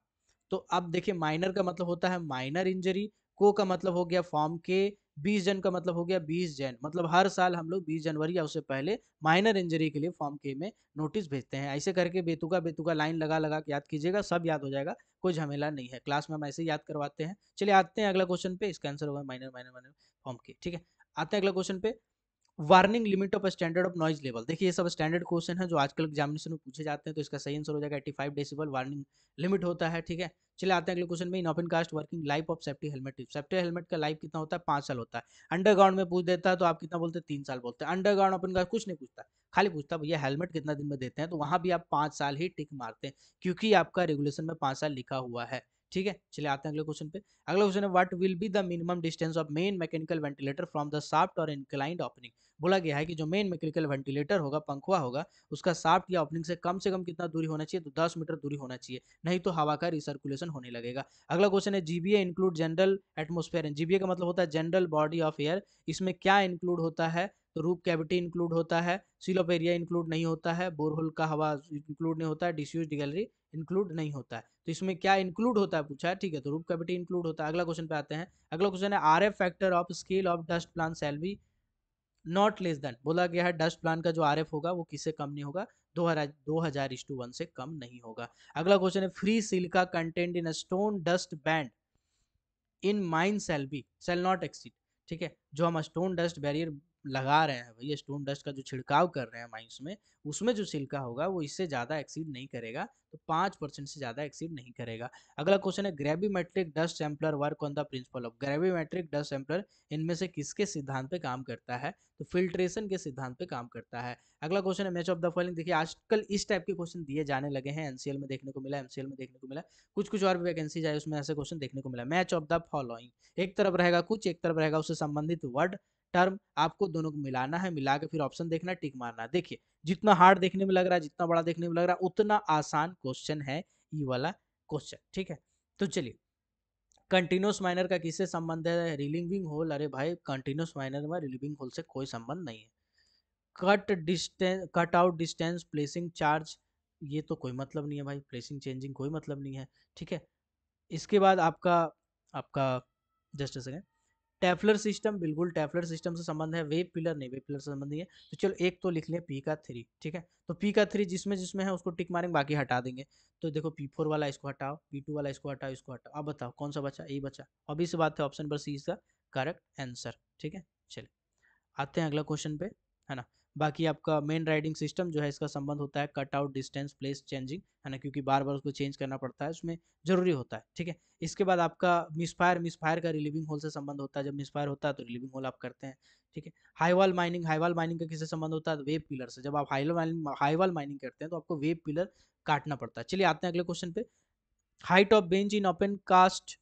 तो अब देखिए माइनर का मतलब होता है माइनर इंजरी को का मतलब हो गया फॉर्म के बीस जन का मतलब हो गया बीस जन मतलब हर साल हम लोग बीस जनवरी या उससे पहले माइनर इंजरी के लिए फॉर्म के में नोटिस भेजते हैं ऐसे करके बेतुका बेतुका लाइन लगा लगा के याद कीजिएगा सब याद हो जाएगा कोई झमेला नहीं है क्लास में हम ऐसे याद करवाते हैं चलिए आते हैं अगला क्वेश्चन पे इसका आंसर होगा माइनर माइनर माइनर फॉर्म के ठीक है आते हैं अगला क्वेश्चन पे warning limit of standard of noise level देखिए ये सब स्टैंडर्ड क्वेश्चन है जो आजकल एग्जामिनेशन में पूछे जाते हैं तो इसका सही आंसर हो जाएगा eighty five decibel warning limit होता है ठीक है चले आते हैं अगले क्वेश्चन में in open cast working life of safety helmet safety helmet का लाइफ कितना होता है पांच साल होता है अंडरग्राउंड में पूछ देता है तो आप कितना बोलते हैं तीन साल बोलते हैं अंडरग्राउंड ओपन कास्ट कुछ नहीं पूछता खाली पूछता भैया हेलमेट कितना दिन में देते हैं तो वहां भी आप पांच साल ही टिक मारते हैं क्योंकि आपका रेगुलेशन में पांच साल लिखा हुआ है ठीक है चलिए आते हैं अगले क्वेश्चन पे अगला क्वेश्चन है what will be the minimum distance of main mechanical ventilator from the shaft और इनक्लाइंड ओपनिंग बोला गया है कि जो मेन मैकेनिकल वेंटिलेटर होगा पंखुआ होगा उसका साफ्ट या ओपनिंग से कम से कम कितना दूरी होना चाहिए तो दस मीटर दूरी होना चाहिए नहीं तो हवा का रिसर्कुलेशन होने लगेगा अगला क्वेश्चन है GBA include general atmosphere GBA का मतलब होता है जनरल बॉडी ऑफ एयर इसमें क्या इंक्लूड होता है तो रूप कैविटी इंक्लूड होता है सील ऑफ एरिया इंक्लूड नहीं होता है बोरहोल का हवा इंक्लूड नहीं होता है डिस्यूज गैलरी इंक्लूड नहीं होता है तो इसमें क्या इंक्लूड होता है पूछा है ठीक है तो रूप कैविटी इंक्लूड होता है अगला क्वेश्चन पे आते हैं अगला क्वेश्चन है R F factor of scale of dust plan shall be not less than बोला गया है डस्ट प्लान का जो आर होगा वो किससे कम नहीं होगा दो हजार दो हजार टू वन से कम नहीं होगा अगला क्वेश्चन है free silica content in stone dust band in mine shall be shall not exceed ठीक है जो हम स्टोन डस्ट बैरियर लगा रहे हैं भैया स्टोन डस्ट का जो छिड़काव कर रहे हैं माइंस में उसमें जो सिल्का होगा वो इससे ज़्यादा एक्सीड नहीं करेगा तो पाँच परसेंट से ज़्यादा एक्सीड नहीं करेगा अगला क्वेश्चन है gravimetric dust sampler work on the principle of gravimetric dust sampler इनमें से किसके सिद्धांत पर काम करता है तो फिल्ट्रेशन के सिद्धांत पर काम करता है अगला क्वेश्चन है मैच ऑफ द फॉलिंग देखिए आजकल इस टाइप के क्वेश्चन दिए जाने लगे हैं एनसीएल में देखने को मिला एमसीएल में देखने को मिला कुछ कुछ और वैकेंसी आए उसमें ऐसे क्वेश्चन देखने को मिला मैच ऑफ द फॉलोइंग एक तरफ रहेगा कुछ एक तरफ रहेगा उससे संबंधित वर्ड टर्म आपको दोनों को मिलाना है मिला के फिर ऑप्शन देखना टिक मारना देखिए जितना हार्ड देखने में लग रहा है जितना बड़ा देखने में लग रहा है उतना आसान क्वेश्चन है ये वाला क्वेश्चन ठीक है तो चलिए कंटिन्यूस माइनर का किससे संबंध है रिलिविंग होल अरे भाई कंटिन्यूस माइनर में रिलिविंग होल से कोई संबंध नहीं है cut distance cut out distance placing charge ये तो कोई मतलब नहीं है भाई प्लेसिंग चेंजिंग कोई मतलब नहीं है ठीक है इसके बाद आपका आपका जस्ट अ सेकेंड टेफलर सिस्टम बिल्कुल टेफलर सिस्टम से संबंध है वेब पिलर नहीं वेब पिलर से संबंध है तो चलो एक तो लिख लें पी का थ्री ठीक है तो पी का थ्री जिसमें जिसमें है उसको टिक मारेंगे बाकी हटा देंगे तो देखो पी फोर वाला इसको हटाओ पी टू वाला इसको हटाओ इसको हटाओ अब बताओ कौन सा बचा ये बचा अभी से बात है ऑप्शन नंबर सी इसका करेक्ट आंसर ठीक है चलिए आते हैं अगला क्वेश्चन पे है ना बाकी आपका मेन राइडिंग सिस्टम जो है इसका संबंध होता है cut out distance place changing है ना क्योंकि बार बार उसको चेंज करना पड़ता है उसमें जरूरी होता है ठीक है इसके बाद आपका मिसफायर मिसफायर का रिलीविंग होल से संबंध होता है जब मिसफायर होता है तो रिलीविंग होल आप करते हैं ठीक है हाईवाल माइनिंग हाईवाल माइनिंग का किससे संबंध होता है वेब पिलर से जब आप हाईवाल माइनिंग हाईवाल माइनिंग करते हैं तो आपको वेब पिलर काटना पड़ता है चलिए आते हैं अगले क्वेश्चन पे height of bench in open cast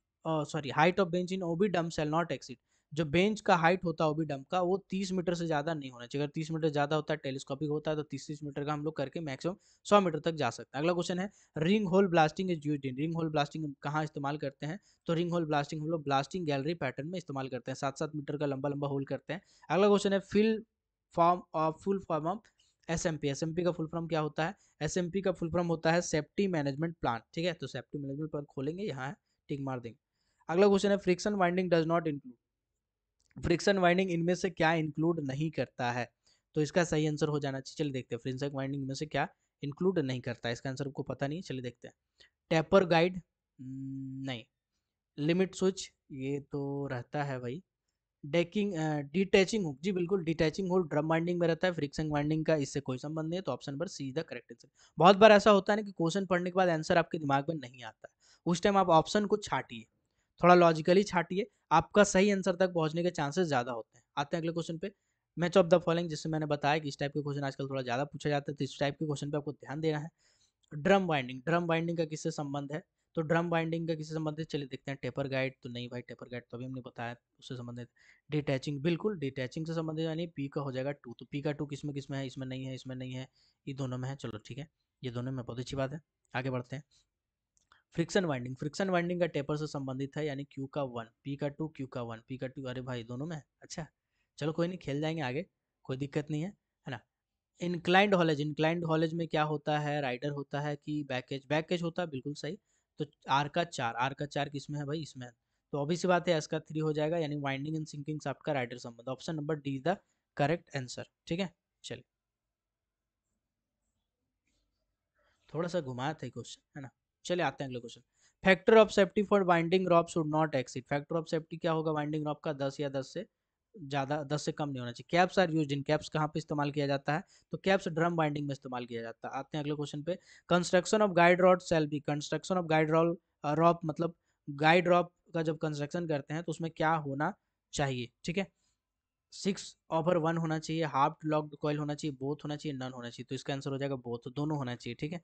sorry height of bench in OB dump shall not exceed जो बेंच का हाइट होता है ओबीडम भी का वो तीस मीटर से ज़्यादा नहीं होना चाहिए अगर तीस मीटर ज़्यादा होता है टेलीस्कोपिक होता है तो तीस तीस मीटर का हम लोग करके मैक्सिमम सौ मीटर तक जा सकते हैं अगला क्वेश्चन है ring hole blasting is use in ring hole blasting कहाँ इस्तेमाल करते हैं तो रिंग होल ब्लास्टिंग हम लोग ब्लास्टिंग गैलरी पैटर्न में इस्तेमाल करते हैं सात सात मीटर का लंबा लंबा होल करते हैं अगला क्वेश्चन है fill form of full form of S M P S M P का फुल फॉर्म क्या होता है एस एम पी का फुल फॉर्म होता है सेफ्टी मैनेजमेंट प्लान ठीक है तो सेफ्टी मैनेजमेंट प्लान खोलेंगे यहाँ टिक मार देंगे अगला क्वेश्चन है friction winding does not include friction winding इनमें से क्या इंक्लूड नहीं करता है तो इसका सही आंसर हो जाना चाहिए चलिए देखते हैं फ्रिक्शन वाइंडिंग में से क्या इंक्लूड नहीं करता है इसका आंसर आपको पता नहीं चलिए देखते हैं टैपर गाइड नहीं लिमिट स्विच ये तो रहता है भाई डेकिंग डिटैचिंग हुक जी बिल्कुल डिटैचिंग हुक ड्रम वाइंडिंग में रहता है फ्रिक्शन वाइंडिंग का इससे कोई संबंध नहीं है तो option number C the correct answer बहुत बार ऐसा होता है ना कि क्वेश्चन पढ़ने के बाद आंसर आपके दिमाग में नहीं आता उस टाइम आप ऑप्शन को छाटिए थोड़ा लॉजिकली छाटिए आपका सही आंसर तक पहुंचने के चांसेस ज़्यादा होते हैं आते हैं अगले क्वेश्चन पे मैच ऑफ द फॉलोइंग जिससे मैंने बताया कि इस टाइप के क्वेश्चन आजकल थोड़ा ज़्यादा पूछा जाता है तो इस टाइप के क्वेश्चन पे आपको ध्यान देना है ड्रम बाइंडिंग ड्रम बाइंडिंग का किससे संबंध है तो ड्रम बाइंडिंग का किससे संबंध है चलिए देखते हैं टेपर गाइड तो नहीं भाई टेपर गाइड तो अभी हमने बताया उससे संबंधित डिटैचिंग बिल्कुल डिटैचिंग से संबंधित यानी पी का हो जाएगा टू तो पी का टू किस में किस में है इसमें नहीं है इसमें नहीं है ये दोनों में है चलो ठीक है ये दोनों में बहुत अच्छी बात है आगे बढ़ते हैं फ्रिक्शन वाइंडिंग फ्रिक्शन वाइंडिंग का टेपर से संबंधित है यानी क्यू का वन पी का टू क्यू का वन पी का टू अरे भाई दोनों में अच्छा चलो कोई नहीं खेल जाएंगे आगे कोई दिक्कत नहीं है है ना इंक्लाइंड हॉलेज इंक्लाइंड हॉलेज में क्या होता है राइडर होता है कि बैकेज बैकेज होता है बिल्कुल सही तो आर का चार आर का चार किस में है भाई इसमें तो अभी सी बात है एस का थ्री हो जाएगा यानी वाइंडिंग एंड सिंकिंग साफ्ट का राइडर संबंध option number D is the correct answer ठीक है चलिए थोड़ा सा घुमाया था क्वेश्चन है ना चले आते हैं अगले question factor of safety for winding rope should not exceed factor of safety क्या होगा बाइंडिंग रॉप का दस या दस से ज़्यादा दस से कम नहीं होना चाहिए keps are use in keps कहाँ पे इस्तेमाल किया जाता है तो कैप्स ड्रम बाइंडिंग में इस्तेमाल किया जाता है आते हैं अगले क्वेश्चन पे construction of guide rod shall be construction of guide roll rope मतलब गाइड रॉप का जब कंस्ट्रक्शन करते हैं तो उसमें क्या होना चाहिए ठीक है सिक्स ऑफर वन होना चाहिए हाफ लॉक्ड कॉइल होना चाहिए बोथ होना चाहिए नन होना चाहिए तो इसका आंसर हो जाएगा बोथ दोनों होना चाहिए ठीक है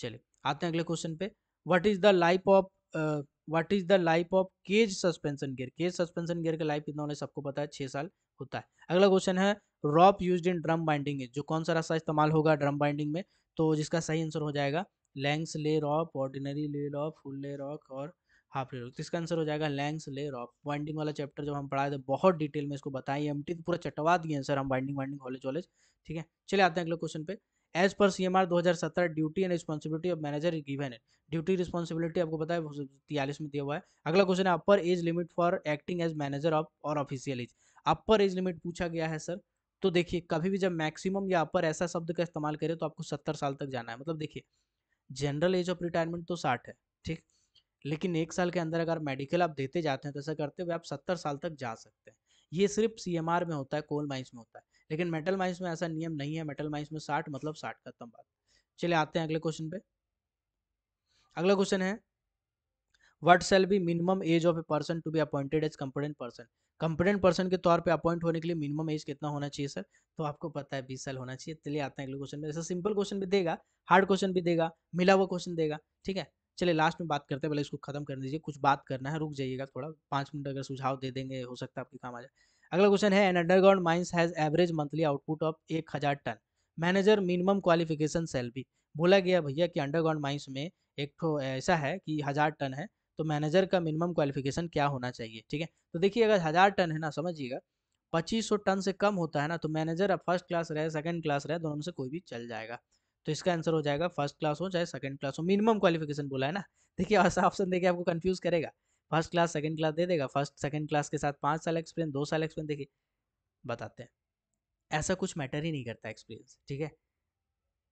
चलिए आते हैं अगले क्वेश्चन पे what is the life of what is the life of cage suspension gear cage suspension gear का लाइफ कितना होने सबको पता है छह साल होता है अगला क्वेश्चन है rope use in drum winding जो कौन सा रास्ता इस्तेमाल होगा ड्रम बाइंडिंग में तो जिसका सही आंसर हो जाएगा लेंग्स ले rope ordinary lay rope full lay rope और हाफ ले रॉक तो इसका आंसर हो जाएगा लेंग्स ले रॉप बाइंडिंग वाला चैप्टर जब हम पढ़ाए थे बहुत डिटेल में इसको बताएं एम टी तो पूरा चटवा दिए हैं सर हम बाइंडिंग वाइंडिंग कॉलेज वॉलेज ठीक है चले आते हैं अगले क्वेश्चन पे as per C M R दो हज़ार सत्रह duty and responsibility of manager given है ड्यूटी रिस्पॉन्सिबिलिटी आपको पता है तियालीस में दिया हुआ है अगला क्वेश्चन है upper age limit for acting as manager of और official age upper age limit पूछा गया है सर तो देखिए कभी भी जब मैक्सिमम या अपर ऐसा शब्द का इस्तेमाल करें तो आपको सत्तर साल तक जाना है मतलब देखिए जनरल एज ऑफ रिटायरमेंट तो साठ है ठीक लेकिन एक साल के अंदर अगर मेडिकल आप देते जाते हैं तो ऐसा करते हुए आप सत्तर साल तक जा सकते हैं ये सिर्फ सी में होता है कोल माइंस में होता है लेकिन मेटल माइंस में ऐसा नियम नहीं है मेटल माइंस में साठ मतलब साठ खत्म बात चलिए आते हैं अगले क्वेश्चन पे अगला क्वेश्चन है what shall be minimum age of a person to be appointed as competent person competent person के तौर पे अपॉइंट होने के लिए मिनिमम एज कितना होना चाहिए सर तो आपको पता है बीस साल होना चाहिए चलिए आते हैं अगले क्वेश्चन में ऐसा सिंपल क्वेश्चन भी देगा हार्ड क्वेश्चन भी देगा मिला हुआ क्वेश्चन देगा ठीक है चलिए लास्ट में बात करते हैं पहले इसको खत्म कर दीजिए कुछ बात करना है रुक जाइएगा थोड़ा पाँच मिनट अगर सुझाव दे देंगे हो सकता है आपके काम आ जाए अगला क्वेश्चन है an underground mines has average monthly output of एक हज़ार ton manager minimum qualification salary बोला गया भैया कि अंडरग्राउंड माइंस में एक ठो ऐसा है कि हज़ार टन है तो मैनेजर का मिनिमम क्वालिफिकेशन क्या होना चाहिए ठीक है तो देखिए अगर हज़ार टन है ना समझिएगा पच्चीस सौ टन से कम होता है ना तो मैनेजर अब फर्स्ट क्लास रहे सेकेंड क्लास रहे दोनों में से कोई भी चल जाएगा तो इसका आंसर हो जाएगा फर्स्ट क्लास हो चाहे सेकंड क्लास हो मिनिमम क्वालिफिकेशन बोला है ना देखिए ऐसा ऑप्शन देखिए आपको कंफ्यूज करेगा फर्स्ट क्लास सेकंड क्लास दे देगा फर्स्ट सेकंड क्लास के साथ पाँच साल एक्सपीरियंस दो साल एक्सपीरियंस देखिए बताते हैं ऐसा कुछ मैटर ही नहीं करता एक्सपीरियंस ठीक है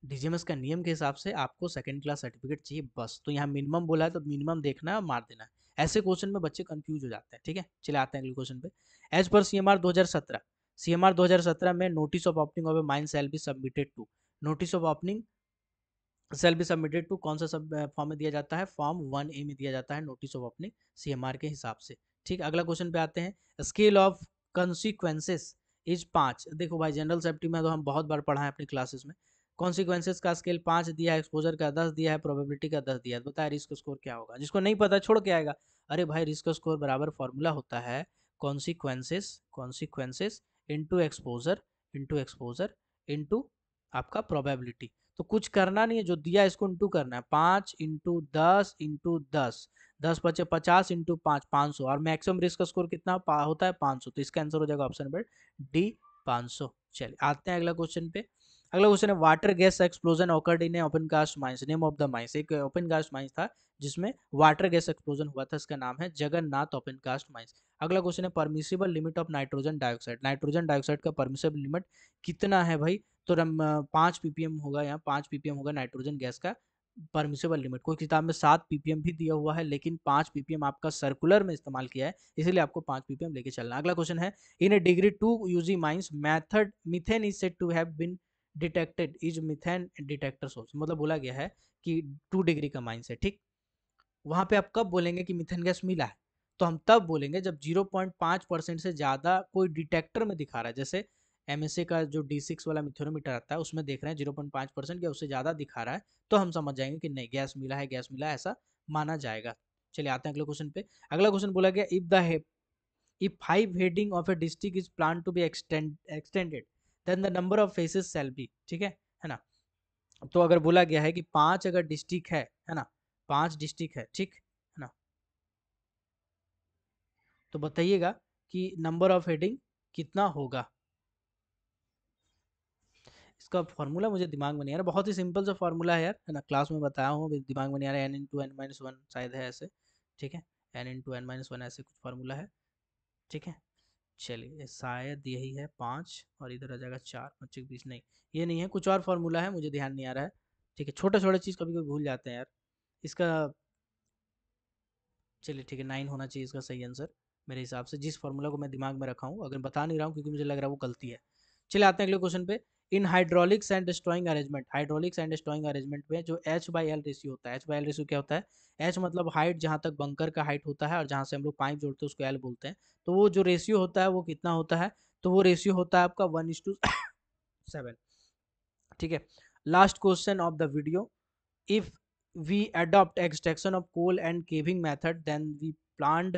डीजीएमएस का नियम के हिसाब से आपको सेकंड क्लास सर्टिफिकेट चाहिए बस तो यहाँ मिनिमम बोला है तो मिनिमम देखना है मार देना है ऐसे क्वेश्चन में बच्चे कन्फ्यूज हो जाते हैं ठीक है चले आते हैं अगले क्वेश्चन पर as per C M R दो में notice of opening of a mine shall be submitted to notice of opening shall भी सबमिटेड टू कौन सा सब फॉर्म में दिया जाता है फॉर्म वन ए में दिया जाता है नोटिस ऑफ अपने सी के हिसाब से ठीक अगला क्वेश्चन पे आते हैं स्केल ऑफ कॉन्सिक्वेंसेस इज पाँच देखो भाई जनरल सेफ्टी में तो हम बहुत बार पढ़ा है अपनी क्लासेस में कॉन्सिक्वेंसेस का स्केल पाँच दिया है एक्सपोजर का दस दिया है प्रोबेबिलिटी का दस दिया है बताया रिस्क स्कोर क्या होगा जिसको नहीं पता छोड़ के आएगा अरे भाई रिस्क स्कोर बराबर फॉर्मूला होता है consequences consequences into exposure into exposure into आपका प्रोबेबिलिटी तो कुछ करना नहीं है जो दिया इसको इंटू करना है पाँच इंटू दस इंटू दस दस बचे पचास इंटू पाँच पाँच सौ और मैक्सिमम रिस्क स्कोर कितना होता है पाँच सौ तो इसका आंसर हो जाएगा ऑप्शन नंबर डी पाँच सौ चलिए आते हैं अगला क्वेश्चन पे अगला क्वेश्चन है water gas explosion occurred in open cast mines name of the mines एक ओपन कास्ट माइंस था जिसमें वाटर गैस एक्सप्लोजन हुआ था इसका नाम है जगन्नाथ ओपन कास्ट माइंस अगला क्वेश्चन है permissible limit of nitrogen dioxide nitrogen dioxide का परमिसिबल लिमिट कितना है भाई तो पाँच पीपीएम होगा यहाँ पाँच पीपीएम होगा नाइट्रोजन गैस का परमिसेबल लिमिट कोई किताब में सात पीपीएम भी दिया हुआ है लेकिन पाँच पीपीएम आपका सर्कुलर में इस्तेमाल किया है इसलिए आपको पाँच पीपीएम लेके चलना अगला क्वेश्चन है in a degree two UG mines method methane is set to have been detected is methane detector source मतलब बोला गया है कि टू डिग्री का माइंस है ठीक वहाँ पे आप कब बोलेंगे कि मिथेन गैस मिला है तो हम तब बोलेंगे जब 0.5 परसेंट से ज़्यादा कोई डिटेक्टर में दिखा रहा है जैसे एम का जो डी सिक्स वाला मिथ्योरोमीटर आता है उसमें देख रहे हैं जीरो पॉइंट पांच परसेंट या उससे ज़्यादा दिखा रहा है तो हम समझ जाएंगे कि नहीं गैस मिला है गैस मिला है ऐसा माना जाएगा चलिए आते हैं अगले क्वेश्चन पे अगला क्वेश्चन बोला गया if the if five heading of a district is plan to be extended then the number of faces faces be ठीक है है ना तो अगर बोला गया है कि पांच अगर डिस्ट्रिक्ट है है ना पांच डिस्ट्रिक्ट है ठीक है ना तो बताइएगा कि नंबर ऑफ हेडिंग कितना होगा इसका फार्मूला मुझे दिमाग में नहीं आ रहा बहुत ही सिंपल सा फॉर्मूला है यार है ना क्लास में बताया हूँ दिमाग में नहीं आ रहा है N into N minus one शायद है ऐसे ठीक है N into N minus one ऐसे कुछ फार्मूला है ठीक है चलिए शायद यही है पाँच और इधर आ जाएगा चार पाँच बीस नहीं ये नहीं है कुछ और फार्मूला है मुझे ध्यान नहीं आ रहा है ठीक है छोटे छोटे चीज़ कभी कभी भूल जाते हैं यार इसका चलिए ठीक है नाइन होना चाहिए इसका सही आंसर मेरे हिसाब से जिस फार्मूला को मैं दिमाग में रखा हूँ अगर बता नहीं रहा हूँ क्योंकि मुझे लग रहा है वो गलती है चलिए आते हैं अगले क्वेश्चन पे in hydraulics and stowing arrangement hydraulics and stowing arrangement में जो एच बाई एल रेशियो होता है एच बाई एल रेशियो क्या होता है एच मतलब हाइट जहाँ तक बंकर का हाइट होता है और जहाँ से हम लोग पाइप जोड़ते हैं उसको एल बोलते हैं तो वो जो रेशियो होता है वो कितना होता है तो वो रेशियो होता है आपका वन इज टू सेवन ठीक है last question of the video if we adopt extraction of coal and caving method then we planned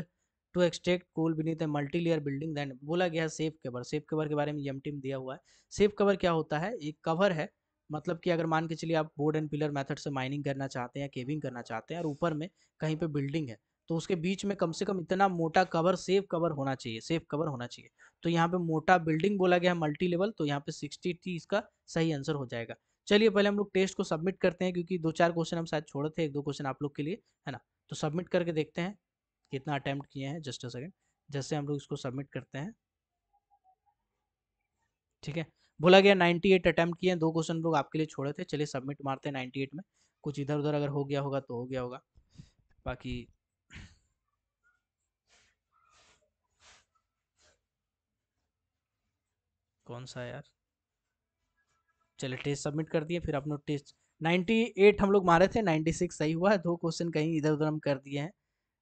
to extract coal beneath a multi layer building then बोला गया है safe cover safe cover के बारे में team दिया हुआ है safe cover क्या होता है एक कवर है मतलब कि अगर मान के चलिए आप बोर्ड एंड पिलर मेथड से माइनिंग करना चाहते हैं केविंग करना चाहते हैं और ऊपर में कहीं पे बिल्डिंग है तो उसके बीच में कम से कम इतना मोटा कवर सेफ कवर होना चाहिए सेफ कवर होना चाहिए तो यहाँ पे मोटा बिल्डिंग बोला गया है मल्टी लेवल तो यहाँ पे सिक्सटी थी इसका सही आंसर हो जाएगा चलिए पहले हम लोग टेस्ट को सबमिट करते हैं क्योंकि दो चार क्वेश्चन हम शायद छोड़े थे एक दो क्वेश्चन आप लोग के लिए है ना तो सबमिट करके देखते हैं कितना अटैम्प्ट किए हैं जस्ट अ सेकेंड जैसे हम लोग इसको सबमिट करते हैं ठीक है बोला गया 98 एट अटैम्प्ट किए हैं दो क्वेश्चन लोग आपके लिए छोड़े थे चलिए सबमिट मारते हैं 98 में कुछ इधर उधर अगर हो गया होगा तो हो गया होगा बाकी कौन सा यार चलिए टेस्ट सबमिट कर दिए फिर लोग टेस्ट 98 हम लोग मारे थे 96 सही हुआ है दो क्वेश्चन कहीं इधर उधर हम कर दिए हैं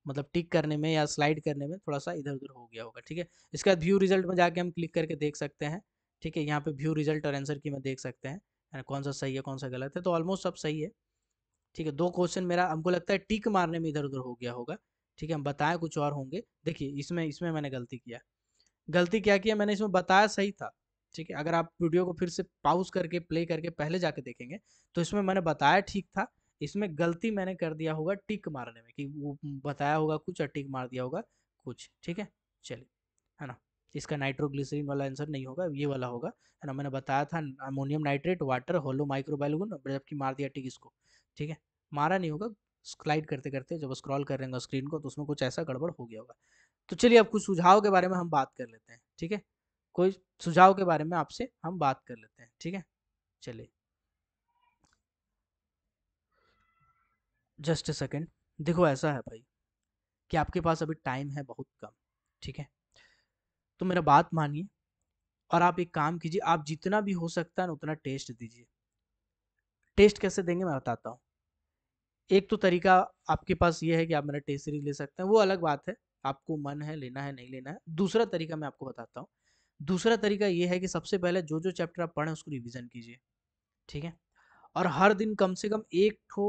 मतलब टिक करने में या स्लाइड करने में थोड़ा सा इधर उधर हो गया होगा ठीक है इसके बाद व्यू रिजल्ट में जाके हम क्लिक करके देख सकते हैं ठीक है यहाँ पे व्यू रिजल्ट और आंसर की मैं देख सकते हैं कौन सा सही है कौन सा गलत है तो ऑलमोस्ट सब सही है ठीक है दो क्वेश्चन मेरा हमको लगता है टिक मारने में इधर उधर हो गया होगा ठीक है हम बताएं कुछ और होंगे देखिए इसमें इसमें मैंने गलती किया गलती क्या किया मैंने इसमें बताया सही था ठीक है अगर आप वीडियो को फिर से पाउज करके प्ले करके पहले जाके देखेंगे तो इसमें मैंने बताया ठीक था इसमें गलती मैंने कर दिया होगा टिक मारने में कि वो बताया होगा कुछ और टिक मार दिया होगा कुछ ठीक है चलिए है ना इसका नाइट्रोग्लिसरीन वाला आंसर नहीं होगा ये वाला होगा है ना मैंने बताया था ammonium nitrate water hollow microballoon जबकि मार दिया टिक इसको ठीक है मारा नहीं होगा स्लाइड करते करते जब स्क्रॉल कर रहेंगे स्क्रीन को तो उसमें कुछ ऐसा गड़बड़ हो गया होगा तो चलिए अब कुछ सुझाव के बारे में हम बात कर लेते हैं ठीक है कोई सुझाव के बारे में आपसे हम बात कर लेते हैं ठीक है चलिए जस्ट ए सेकेंड देखो ऐसा है भाई कि आपके पास अभी टाइम है बहुत कम ठीक है तो मेरा बात मानिए और आप एक काम कीजिए आप जितना भी हो सकता है ना उतना टेस्ट दीजिए टेस्ट कैसे देंगे मैं बताता हूँ एक तो तरीका आपके पास ये है कि आप मेरा टेस्ट सीरीज ले सकते हैं वो अलग बात है आपको मन है लेना है नहीं लेना है दूसरा तरीका मैं आपको बताता हूँ दूसरा तरीका ये है कि सबसे पहले जो जो चैप्टर आप पढ़ें उसको रिविजन कीजिए ठीक है और हर दिन कम से कम एक ठो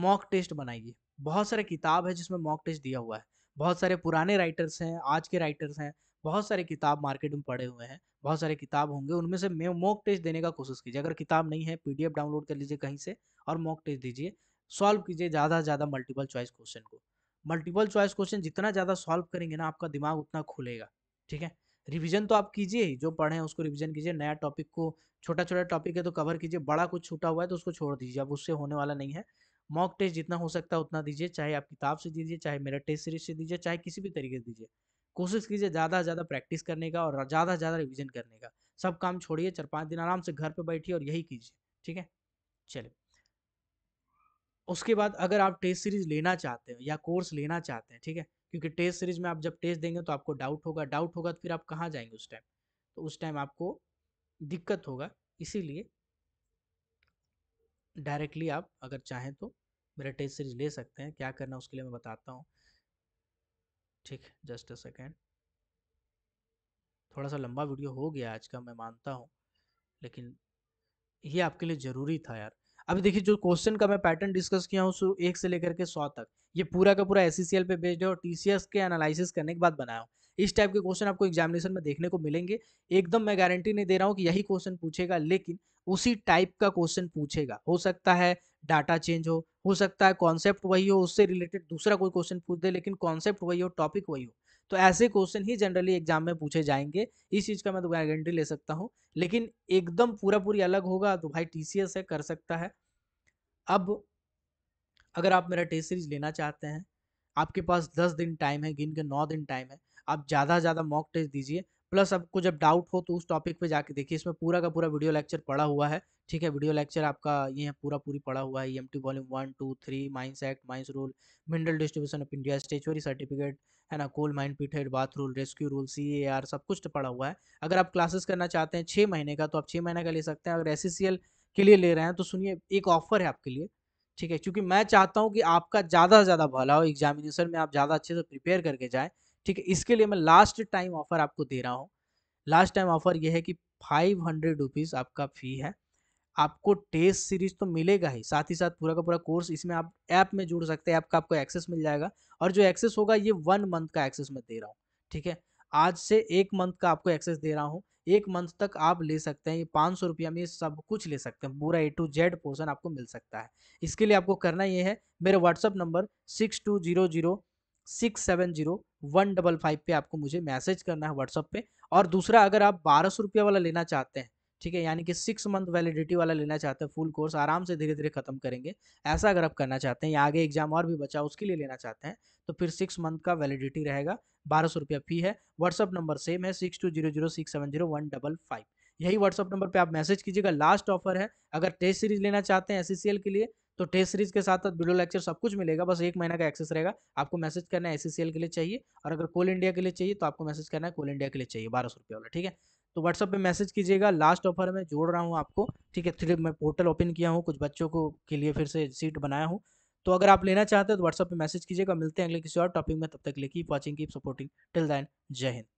मॉक टेस्ट बनाइए बहुत सारे किताब है जिसमें मॉक टेस्ट दिया हुआ है बहुत सारे पुराने राइटर्स हैं आज के राइटर्स हैं बहुत सारे किताब मार्केट में पड़े हुए हैं बहुत सारे किताब होंगे उनमें से मॉक टेस्ट देने का कोशिश कीजिए अगर किताब नहीं है पीडीएफ डाउनलोड कर लीजिए कहीं से और मॉक टेस्ट दीजिए सॉल्व कीजिए ज़्यादा से ज़्यादा मल्टीपल चॉइस क्वेश्चन को मल्टीपल चॉइस क्वेश्चन जितना ज़्यादा सॉल्व करेंगे ना आपका दिमाग उतना खुलेगा ठीक है रिविजन तो आप कीजिए ही जो पढ़े हैं उसको रिविजन कीजिए नया टॉपिक को छोटा छोटा टॉपिक है तो कवर कीजिए बड़ा कुछ छूटा हुआ है तो उसको छोड़ दीजिए अब उससे होने वाला नहीं है मॉक टेस्ट जितना हो सकता है उतना दीजिए चाहे आप किताब से दीजिए चाहे मेरा टेस्ट सीरीज से दीजिए चाहे किसी भी तरीके से दीजिए कोशिश कीजिए ज़्यादा से ज़्यादा प्रैक्टिस करने का और ज़्यादा से ज़्यादा रिविजन करने का सब काम छोड़िए चार पाँच दिन आराम से घर पर बैठिए और यही कीजिए ठीक है चलिए उसके बाद अगर आप टेस्ट सीरीज लेना चाहते हो या कोर्स लेना चाहते हैं ठीक है क्योंकि टेस्ट सीरीज में आप जब टेस्ट देंगे तो आपको डाउट होगा डाउट होगा तो फिर आप कहाँ जाएंगे उस टाइम तो उस टाइम आपको दिक्कत होगा इसीलिए डायरेक्टली आप अगर चाहें तो मेरा टेस्ट सीरीज ले सकते हैं क्या करना उसके लिए मैं बताता हूँ ठीक जस्ट अ सेकेंड थोड़ा सा लंबा वीडियो हो गया आज का मैं मानता हूँ लेकिन ये आपके लिए ज़रूरी था यार अभी देखिए जो क्वेश्चन का मैं पैटर्न डिस्कस किया हूँ एक से लेकर के सौ तक ये पूरा का पूरा एस e पे बेस्ड है और टी के एनालिसिस करने के बाद बनाया हूँ इस टाइप के क्वेश्चन आपको एग्जामिनेशन में देखने को मिलेंगे एकदम मैं गारंटी नहीं दे रहा हूँ कि यही क्वेश्चन पूछेगा लेकिन उसी टाइप का क्वेश्चन पूछेगा हो सकता है डाटा चेंज हो हो सकता है कॉन्सेप्ट वही हो उससे रिलेटेड दूसरा कोई क्वेश्चन पूछ दे लेकिन कॉन्सेप्ट वही हो टॉपिक वही हो तो ऐसे क्वेश्चन ही जनरली एग्जाम में पूछे जाएंगे इस चीज़ का मैं तो गारंटी ले सकता हूँ लेकिन एकदम पूरा पूरी अलग होगा तो भाई टी है कर सकता है अब अगर आप मेरा टेस्ट सीरीज लेना चाहते हैं आपके पास दस दिन टाइम है गिन के नौ दिन टाइम है आप ज़्यादा ज़्यादा मॉक टेस्ट दीजिए प्लस आपको जब डाउट हो तो उस टॉपिक पे जाके देखिए इसमें पूरा का पूरा वीडियो लेक्चर पड़ा हुआ है ठीक है वीडियो लेक्चर आपका ये है पूरा पूरी पड़ा हुआ है M T volume one two three mines act mines rule mineral distribution of India statutory certificate है ना coal mine pithead bath rule rescue rule C A R सब कुछ तो पड़ा हुआ है अगर आप क्लासेस करना चाहते हैं छः महीने का तो आप छः महीने का ले सकते हैं अगर एस e के लिए ले रहे हैं तो सुनिए एक ऑफर है आपके लिए ठीक है क्योंकि मैं चाहता हूँ कि आपका ज़्यादा से ज़्यादा भला हो एग्जामिनेशन में आप ज़्यादा अच्छे से प्रिपेयर करके जाएँ ठीक है इसके लिए मैं लास्ट टाइम ऑफर आपको दे रहा हूँ लास्ट टाइम ऑफर यह है कि फाइव हंड्रेड रुपीज़ आपका फ़ी है आपको टेस्ट सीरीज तो मिलेगा ही साथ ही साथ पूरा का पूरा कोर्स इसमें आप ऐप में जुड़ सकते हैं ऐप का आपको एक्सेस मिल जाएगा और जो एक्सेस होगा ये वन मंथ का एक्सेस मैं दे रहा हूँ ठीक है आज से एक मंथ का आपको एक्सेस दे रहा हूँ एक मंथ तक आप ले सकते हैं ये पाँच सौ रुपया में सब कुछ ले सकते हैं पूरा ए टू जेड पोर्सन आपको मिल सकता है इसके लिए आपको करना ये है मेरे WhatsApp number six two zero zero six seven zero one double five पे आपको मुझे मैसेज करना है व्हाट्सअप पे और दूसरा अगर आप बारह सौ रुपये वाला लेना चाहते हैं ठीक है यानी कि सिक्स मंथ वैलिडिटी वाला लेना चाहते हैं फुल कोर्स आराम से धीरे धीरे खत्म करेंगे ऐसा अगर आप करना चाहते हैं या आगे एग्जाम और भी बचा उसके लिए लेना चाहते हैं तो फिर सिक्स मंथ का वैलिडिटी रहेगा बारह सौ रुपया फी है व्हाट्सअप नंबर सेम है six two zero zero six seven zero one double five यही व्हाट्सअप नंबर पर आप मैसेज कीजिएगा लास्ट ऑफर है अगर टेस्ट सीरीज लेना चाहते हैं एस के लिए तो टेस्ट सीरीज के साथ साथ वीडियो लेक्चर सब कुछ मिलेगा बस एक महीना का एक्सेस रहेगा आपको मैसेज करना है एस के लिए चाहिए और अगर कोल इंडिया के लिए चाहिए तो आपको मैसेज करना है कोल इंडिया के लिए चाहिए बारह सौ वाला ठीक है तो व्हाट्सअप पे मैसेज कीजिएगा लास्ट ऑफर में जोड़ रहा हूँ आपको ठीक है थ्री मैं पोर्टल ओपन किया हूँ कुछ बच्चों को के लिए फिर से सीट बनाया हूँ तो अगर आप लेना चाहते हैं तो व्हाट्सअप पे मैसेज कीजिएगा मिलते हैं अगले किसी और टॉपिक में तब तक के लिए keep watching keep supporting till then जय हिंद